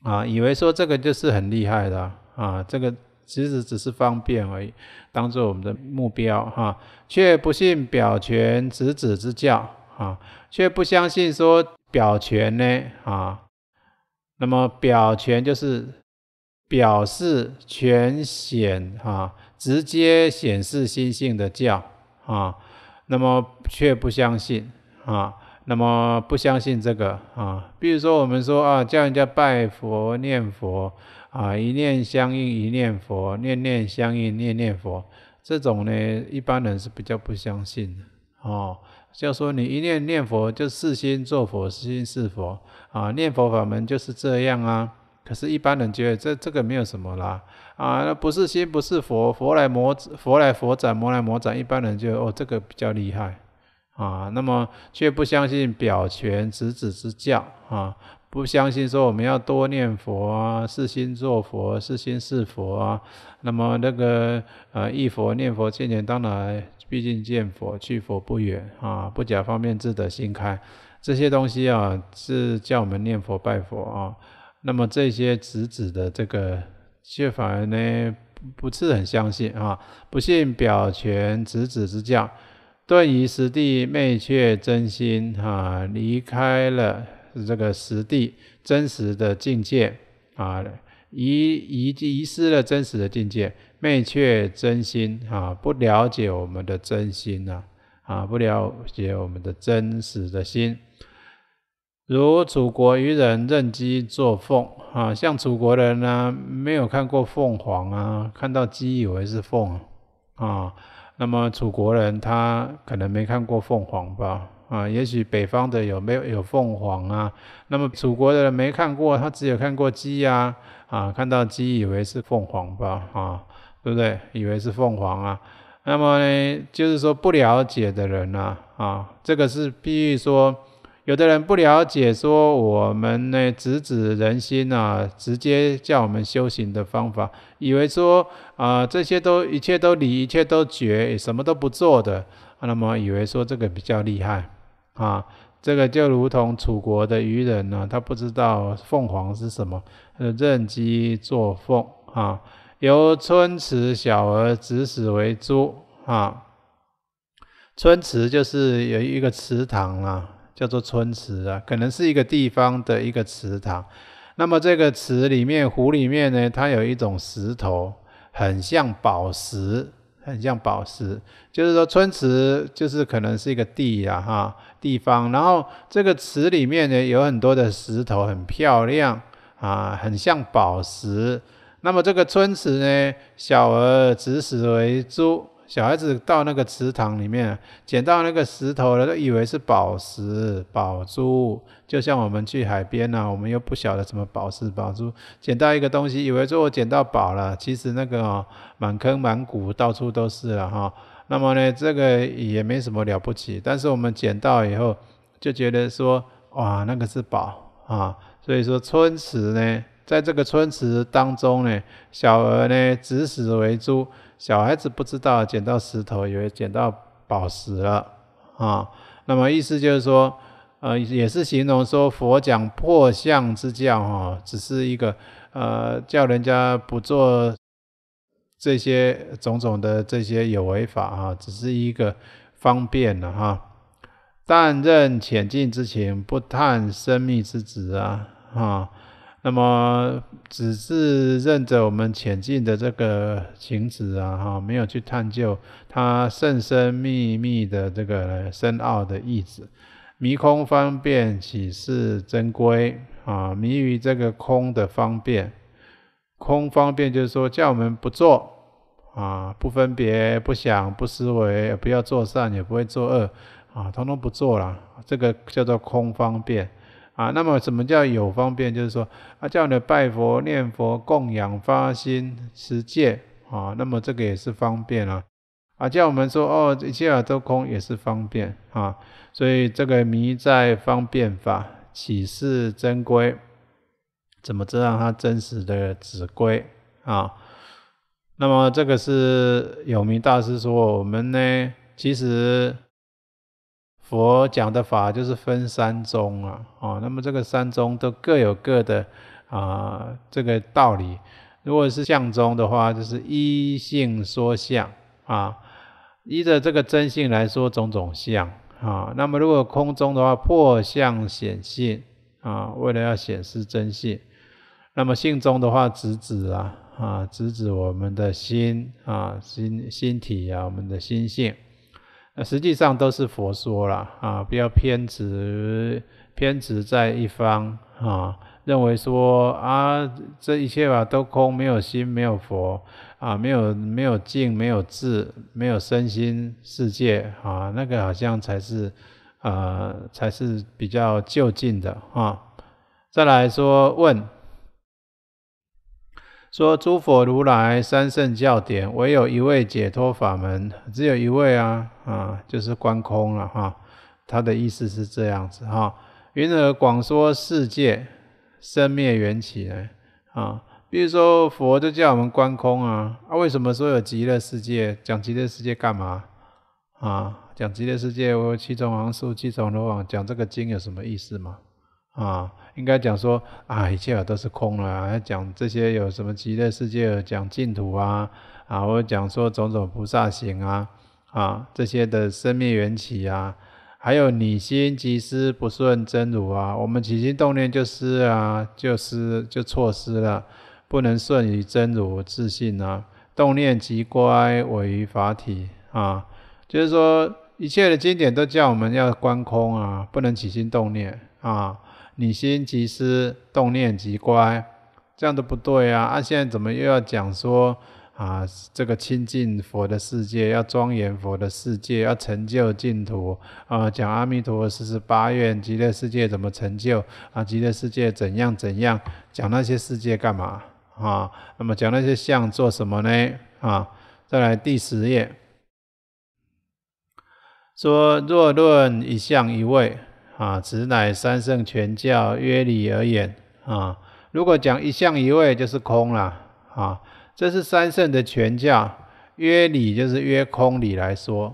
啊，以为说这个就是很厉害的啊，这个其实只是方便而已，当做我们的目标哈，却不信表权直指之教啊，却不相信说。表权呢？啊，那么表权就是表示全显啊，直接显示心性的教啊，那么却不相信啊，那么不相信这个啊，比如说我们说啊，叫人家拜佛念佛啊，一念相应一念佛，念念相应念念佛，这种呢，一般人是比较不相信的哦。就说你一念念佛，就是心作佛，示心是佛啊！念佛法门就是这样啊。可是，一般人觉得这这个没有什么啦啊，那不是心不是佛，佛来魔佛来佛斩，魔来魔斩。一般人就哦，这个比较厉害啊，那么却不相信表权子子之教啊，不相信说我们要多念佛啊，是心作佛，是心是佛啊。那么那个呃，一佛念佛千年，当然。毕竟见佛去佛不远啊，不假方便自得心开，这些东西啊是叫我们念佛拜佛啊。那么这些子子的这个却反而呢，不是很相信啊，不信表全子子之教，顿于实地昧却真心啊，离开了这个实地真实的境界啊，遗遗遗失了真实的境界。昧却真心啊，不了解我们的真心呐，啊，不了解我们的真实的心。如楚国愚人认鸡作凤啊，像楚国人呢，没有看过凤凰啊，看到鸡以为是凤啊。那么楚国人他可能没看过凤凰吧？啊，也许北方的有没有有凤凰啊？那么楚国的人没看过，他只有看过鸡呀，啊，看到鸡以为是凤凰吧？啊。对不对？以为是凤凰啊，那么呢，就是说不了解的人呢，啊，这个是比喻说，有的人不了解说我们呢直指人心啊，直接叫我们修行的方法，以为说啊这些都一切都理，一切都绝，什么都不做的，那么以为说这个比较厉害啊，这个就如同楚国的愚人呢，他不知道凤凰是什么，呃，任鸡作凤啊。由春池小儿指使为猪啊！春池就是有一个池塘啊，叫做春池啊，可能是一个地方的一个池塘。那么这个池里面湖里面呢，它有一种石头，很像宝石，很像宝石。就是说春池就是可能是一个地啊哈地方，然后这个池里面呢，有很多的石头，很漂亮啊，很像宝石。那么这个春池呢，小儿指石为珠，小孩子到那个池塘里面，捡到那个石头了，都以为是宝石宝珠。就像我们去海边呢，我们又不晓得什么宝石宝珠，捡到一个东西，以为说我捡到宝了，其实那个满坑满谷到处都是了哈。那么呢，这个也没什么了不起，但是我们捡到以后就觉得说，哇，那个是宝啊，所以说春池呢。在这个春词当中呢，小儿呢指使为猪，小孩子不知道捡到石头，以为捡到宝石了啊。那么意思就是说，呃，也是形容说佛讲破相之教哈，只是一个呃，叫人家不做这些种种的这些有为法啊，只是一个方便了哈。但任浅近之情，不探生命之旨啊，哈。那么只是认着我们前进的这个情子啊，哈，没有去探究它甚深秘密的这个深奥的意子，迷空方便，岂是真归啊？迷于这个空的方便，空方便就是说叫我们不做啊，不分别，不想，不思维，不要做善，也不会做恶啊，统统不做了。这个叫做空方便。啊，那么什么叫有方便？就是说啊，叫你拜佛、念佛、供养、发心、持戒啊，那么这个也是方便啊。啊，叫我们说哦，一切啊都空也是方便啊，所以这个迷在方便法，岂是真规？怎么知道他真实的子规啊？那么这个是有名大师说，我们呢，其实。佛讲的法就是分三宗啊，啊，那么这个三宗都各有各的啊这个道理。如果是相宗的话，就是依性说相啊，依着这个真性来说种种相啊。那么如果空中的话，破相显性啊，为了要显示真性。那么性宗的话，直指啊啊，直指我们的心啊心心体啊我们的心性。那实际上都是佛说了啊，不要偏执偏执在一方啊，认为说啊这一切吧都空，没有心，没有佛啊，没有没有境，没有智，没有身心世界啊，那个好像才是呃才是比较就近的啊。再来说问。说诸佛如来三圣教典，唯有一位解脱法门，只有一位啊啊，就是观空了哈。他的意思是这样子哈。云何广说世界生灭缘起呢？啊，比如说佛就叫我们观空啊啊。为什么说有极乐世界？讲极乐世界干嘛？啊，讲极乐世界我七种横数七种罗网，讲这个经有什么意思吗？啊？应该讲说啊，一切都是空了。要讲这些有什么极乐世界讲净土啊，啊，或讲说种种菩萨行啊，啊，这些的生灭缘起啊，还有你心即失不顺真如啊，我们起心动念就失啊，就失就错失了，不能顺于真如自信啊，动念即乖违于法体啊，就是说一切的经典都叫我们要观空啊，不能起心动念啊。你心即思，动念即乖，这样都不对啊！啊，现在怎么又要讲说啊？这个亲近佛的世界，要庄严佛的世界，要成就净土啊！讲阿弥陀佛四十八愿，极乐世界怎么成就啊？极乐世界怎样怎样？讲那些世界干嘛啊？那么讲那些相做什么呢？啊！再来第十页，说若论一相一位，啊，此乃三圣全教约理而言啊。如果讲一相一味，就是空了啊。这是三圣的全教约理，就是约空理来说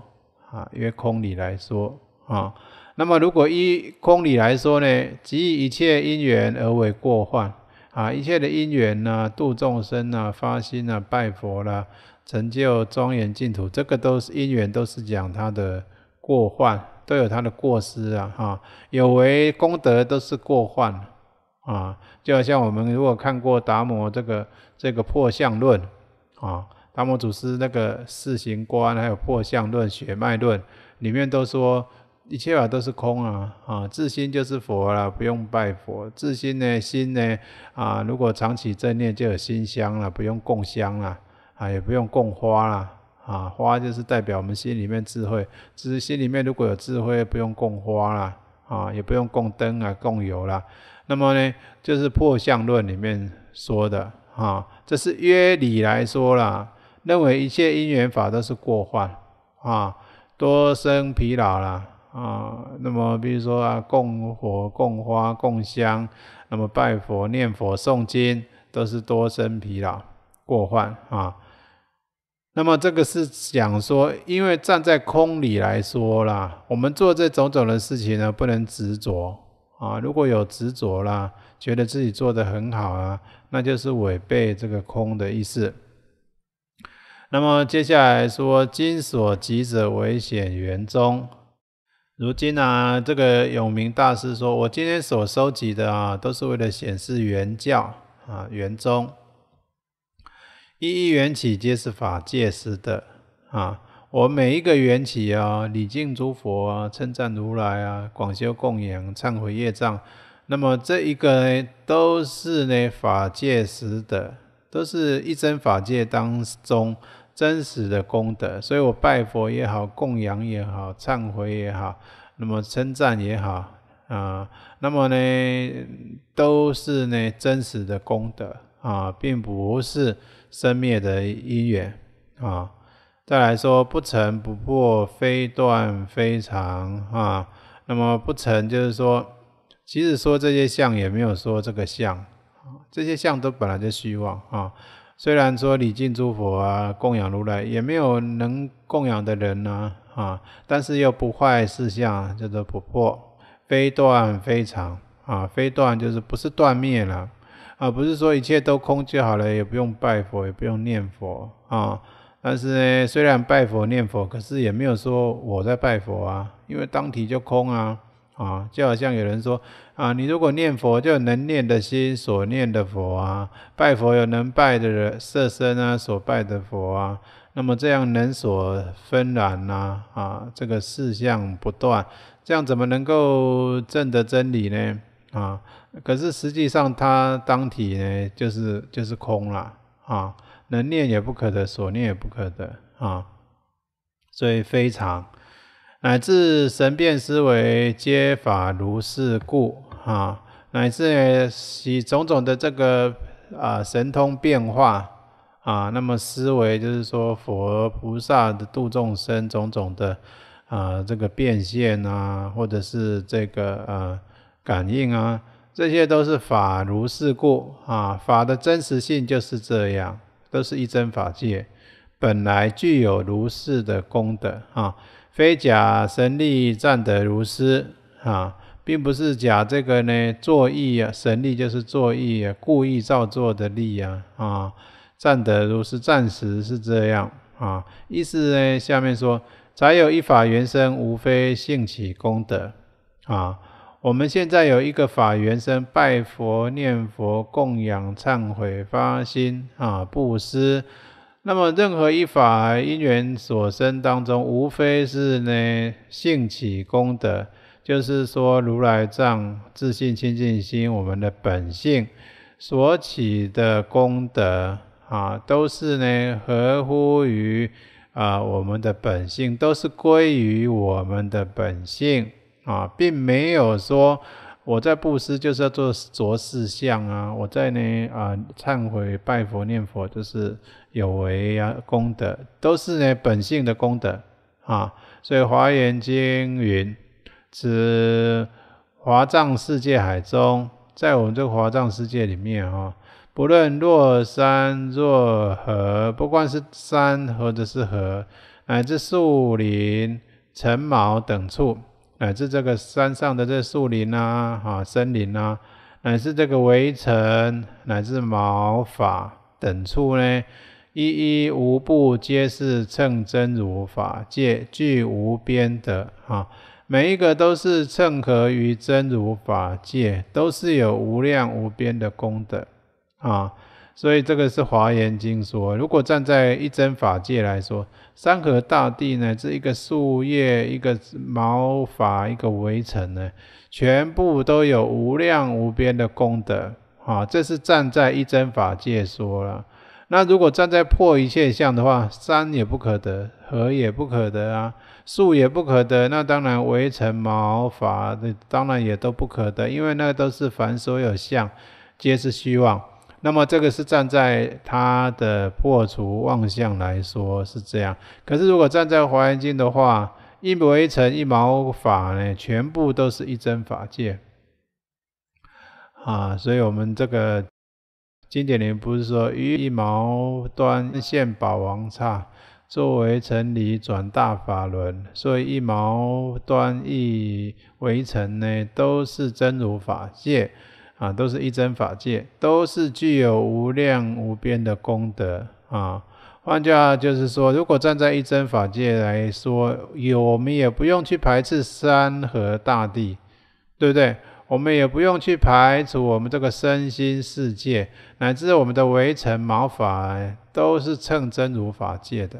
啊，约空理来说啊。那么如果依空理来说呢，即一切因缘而为过患啊。一切的因缘呢，度众生啊，发心啊，拜佛了，成就庄严净土，这个都是因缘，都是讲它的过患。都有他的过失啊，哈，有为功德都是过患啊。就好像我们如果看过达摩这个这个破相论啊，达摩祖师那个四行观还有破相论、血脉论里面都说一切法都是空啊，啊，自心就是佛了，不用拜佛。自心呢，心呢，啊，如果常起正念就有心香了，不用供香了，啊，也不用供花了。啊，花就是代表我们心里面智慧。只是心里面如果有智慧，不用供花啦，啊，也不用供灯啊，供油啦。那么呢，就是破相论里面说的，啊，这是约理来说啦，认为一切因缘法都是过患，啊，多生疲劳啦。啊，那么比如说啊，供火、供花、供香，那么拜佛、念佛、诵经，都是多生疲劳，过患啊。那么这个是讲说，因为站在空里来说啦，我们做这种种的事情呢，不能执着啊。如果有执着啦，觉得自己做的很好啊，那就是违背这个空的意思。那么接下来说，今所及者为显圆中。如今呢，这个永明大师说，我今天所收集的啊，都是为了显示圆教啊，圆宗。一一缘起皆是法界时的啊！我每一个缘起啊，礼敬诸佛啊，称赞如来啊，广修供养，忏悔业障，那么这一个呢，都是呢法界时的，都是一真法界当中真实的功德。所以我拜佛也好，供养也好，忏悔也好，那么称赞也好啊，那么呢，都是呢真实的功德啊，并不是。生灭的因缘啊，再来说不成不破，非断非常啊。那么不成就是说，即使说这些相，也没有说这个相，这些相都本来就虚妄啊。虽然说礼敬诸佛啊，供养如来，也没有能供养的人呢啊。但是又不坏事相，叫做不破，非断非常啊。非断就是不是断灭了。啊，不是说一切都空就好了，也不用拜佛，也不用念佛啊。但是呢，虽然拜佛念佛，可是也没有说我在拜佛啊，因为当体就空啊。啊，就好像有人说啊，你如果念佛，就能念的心所念的佛啊；拜佛有能拜的人色身啊，所拜的佛啊。那么这样能所纷然呐，啊，这个事相不断，这样怎么能够证得真理呢？啊？可是实际上，它当体呢，就是就是空了啊。能念也不可得，所念也不可得啊。所以非常，乃至神变思维皆法如是故啊。乃至以种种的这个啊神通变化啊，那么思维就是说佛菩萨的度众生种种的啊这个变现啊，或者是这个呃感应啊。这些都是法如是故啊，法的真实性就是这样，都是一真法界，本来具有如是的功德啊，非假神力暂得如是啊，并不是假这个呢作意啊，神力就是作意啊，故意造作的力啊啊，暂得如是暂时是这样啊，意思呢下面说，才有一法原生，无非性起功德啊。我们现在有一个法缘，生拜佛、念佛、供养、忏悔、发心啊，布施。那么任何一法因缘所生当中，无非是呢性起功德，就是说如来藏、自信清净心，我们的本性所起的功德啊，都是呢合乎于啊我们的本性，都是归于我们的本性。啊，并没有说我在布施就是要做着事相啊，我在呢啊忏悔、拜佛、念佛，就是有为啊功德，都是呢本性的功德啊。所以《华严经》云：“指华藏世界海中，在我们这个华藏世界里面啊，不论若山若河，不管是山或者是河，乃至树林、尘毛等处。”乃至这个山上的这树林啊，啊森林啊，乃至这个围城，乃至毛发等处呢，一一无不皆是称真如法界具无边的啊，每一个都是称合于真如法界，都是有无量无边的功德啊，所以这个是华严经说，如果站在一真法界来说。山河大地呢，这一个树叶、一个毛发、一个围城呢，全部都有无量无边的功德啊！这是站在一真法界说了。那如果站在破一切相的话，山也不可得，河也不可得啊，树也不可得，那当然围城、毛发，当然也都不可得，因为那都是凡所有相，皆是虚妄。那么这个是站在他的破除妄相来说是这样，可是如果站在华严经的话，一毛一尘一毛法呢，全部都是一真法界啊。所以我们这个经典里不是说于一毛端现宝王刹，作为城里转大法轮，所以一毛端一微尘呢，都是真如法界。啊，都是一真法界，都是具有无量无边的功德啊。换句话就是说，如果站在一真法界来说，有我们也不用去排斥山河大地，对不对？我们也不用去排除我们这个身心世界，乃至我们的围城毛发，都是称真如法界的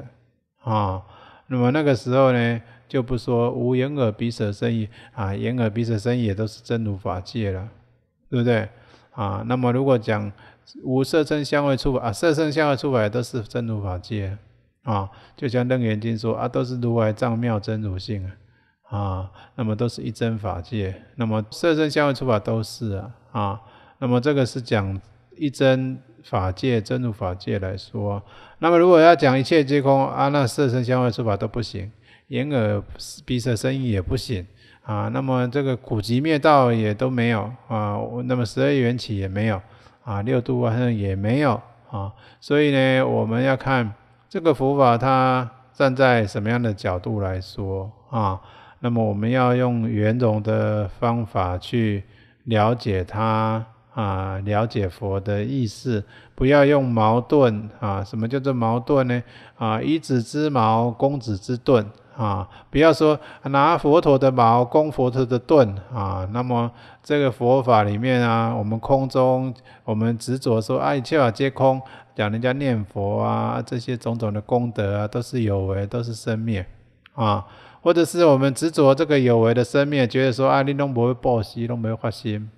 啊。那么那个时候呢，就不说无眼耳鼻舌身意啊，眼耳鼻舌身意也都是真如法界了。对不对啊？那么如果讲无色声香味触啊，色声香味触法都是真如法界啊，就像楞严经说啊，都是如来藏妙真如性啊，那么都是一真法界，那么色声香味触法都是啊，啊，那么这个是讲一真法界真如法界来说。那么如果要讲一切皆空啊，那色声香味触法都不行，眼耳鼻舌身意也不行。啊，那么这个苦集灭道也都没有啊，那么十二缘起也没有啊，六度好像也没有啊，所以呢，我们要看这个佛法它站在什么样的角度来说啊，那么我们要用圆融的方法去了解它啊，了解佛的意思，不要用矛盾啊，什么叫做矛盾呢？啊，以子之矛攻子之盾。啊，不要说拿佛陀的矛攻佛陀的盾啊！那么这个佛法里面啊，我们空中，我们执着说啊一切法皆空，讲人家念佛啊，这些种种的功德啊，都是有为，都是生灭啊。或者是我们执着这个有为的生灭，觉得说啊你拢不会报喜，拢没有发心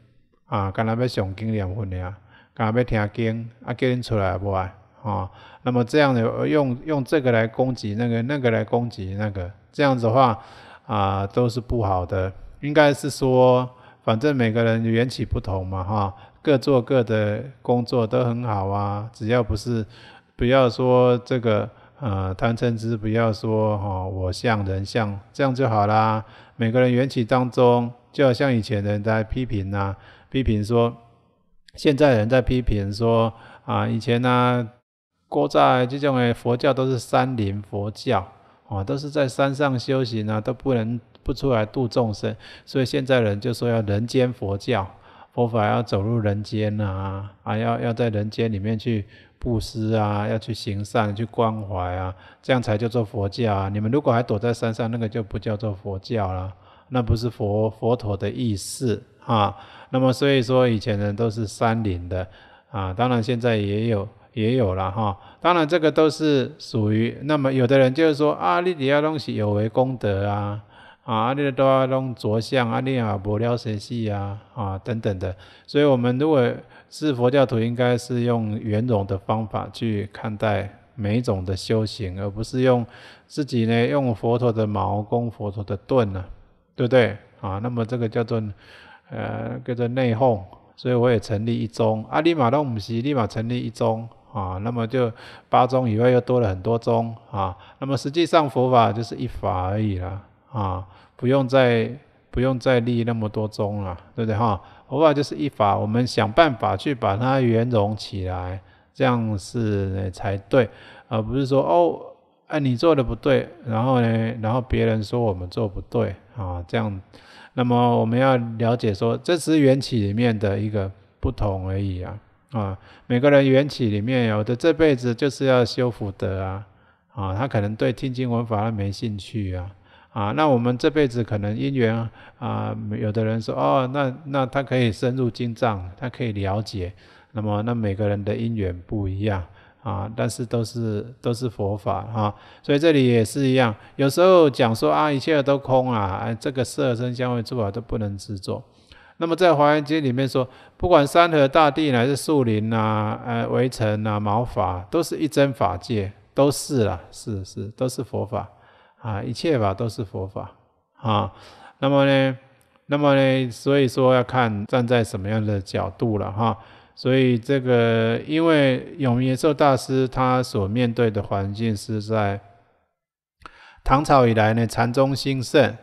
啊，干嘛要上经念佛呢，干嘛要听经啊，叫你出来不啊？啊。那么这样的用用这个来攻击那个，那个来攻击那个，这样子的话啊，都是不好的。应该是说，反正每个人缘起不同嘛，哈，各做各的工作都很好啊。只要不是不要说这个，呃，贪嗔痴，不要说哈，我像人像这样就好啦。每个人缘起当中，就要像以前人在批评啊，批评说，现在人在批评说啊，以前呢。过在这种诶佛教都是山林佛教啊，都是在山上修行啊，都不能不出来度众生。所以现在人就说要人间佛教，佛法要走入人间啊，啊，要要在人间里面去布施啊，要去行善去关怀啊，这样才叫做佛教。啊。你们如果还躲在山上，那个就不叫做佛教了，那不是佛佛陀的意思啊。那么所以说以前人都是山林的啊，当然现在也有。也有了哈，当然这个都是属于那么有的人就是说啊，你利底弄是有为功德啊，啊你都要弄隆卓相啊，你阿不了神系啊啊等等的，所以我们如果是佛教徒，应该是用圆融的方法去看待每种的修行，而不是用自己呢用佛陀的矛攻佛陀的盾呢，对不对啊？那么这个叫做呃叫做内讧，所以我也成立一宗阿利马隆唔是立马成立一宗。啊，那么就八宗以外又多了很多宗啊，那么实际上佛法就是一法而已了啊，不用再不用再立那么多宗了，对不对哈？佛法就是一法，我们想办法去把它圆融起来，这样是才对，而不是说哦，哎你做的不对，然后呢，然后别人说我们做不对啊，这样，那么我们要了解说这是缘起里面的一个不同而已啊。啊，每个人缘起里面有的这辈子就是要修福德啊，啊，他可能对听经闻法没兴趣啊，啊，那我们这辈子可能因缘啊，有的人说哦，那那他可以深入经藏，他可以了解，那么那每个人的因缘不一样啊，但是都是都是佛法哈，所以这里也是一样，有时候讲说啊，一切都空啊，这个色声香味触法都不能执着。那么在《华严经》里面说，不管山河大地，乃是树林啊、呃、围城啊、毛发，都是一真法界，都是啦，是是，都是佛法啊，一切法都是佛法啊。那么呢，那么呢，所以说要看站在什么样的角度了哈。所以这个，因为永明延寿大师他所面对的环境是在唐朝以来呢，禅宗兴盛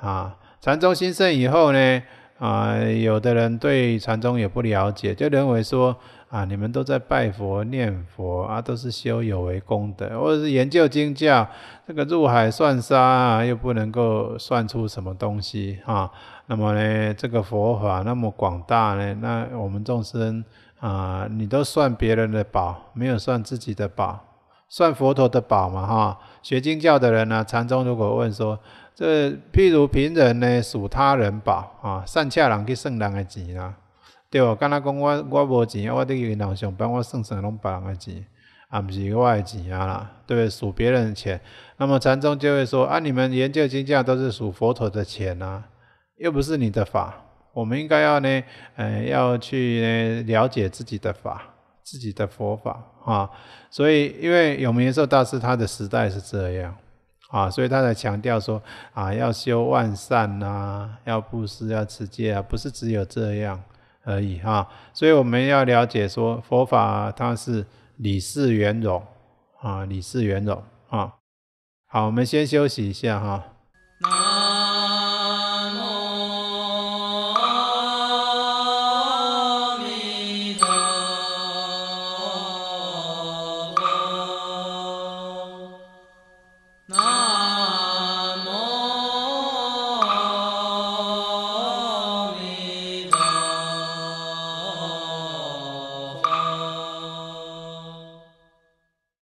啊，禅宗兴盛以后呢。啊，有的人对禅宗也不了解，就认为说啊，你们都在拜佛念佛啊，都是修有为功德，或者是研究经教，这个入海算沙又不能够算出什么东西啊。那么呢，这个佛法那么广大呢，那我们众生啊，你都算别人的宝，没有算自己的宝，算佛陀的宝嘛哈。学经教的人呢，禅宗如果问说。这譬如平人呢，数他人宝啊，善恰人去算人的钱啦，对我刚才讲我我无钱，我得去银行上班，我算算拢别人的钱，啊，毋是我的钱啊啦，对不对？数别人钱，那么禅宗就会说啊，你们研究经教都是数佛陀的钱呐，又不是你的法，我们应该要呢，嗯，要去了解自己的法，自己的佛法啊，所以因为永明延寿大师他的时代是这样。啊，所以他才强调说，啊，要修万善啊，要布施，要持戒啊，不是只有这样而已哈。所以我们要了解说，佛法它是理事圆融啊，理事圆融啊。好，我们先休息一下哈。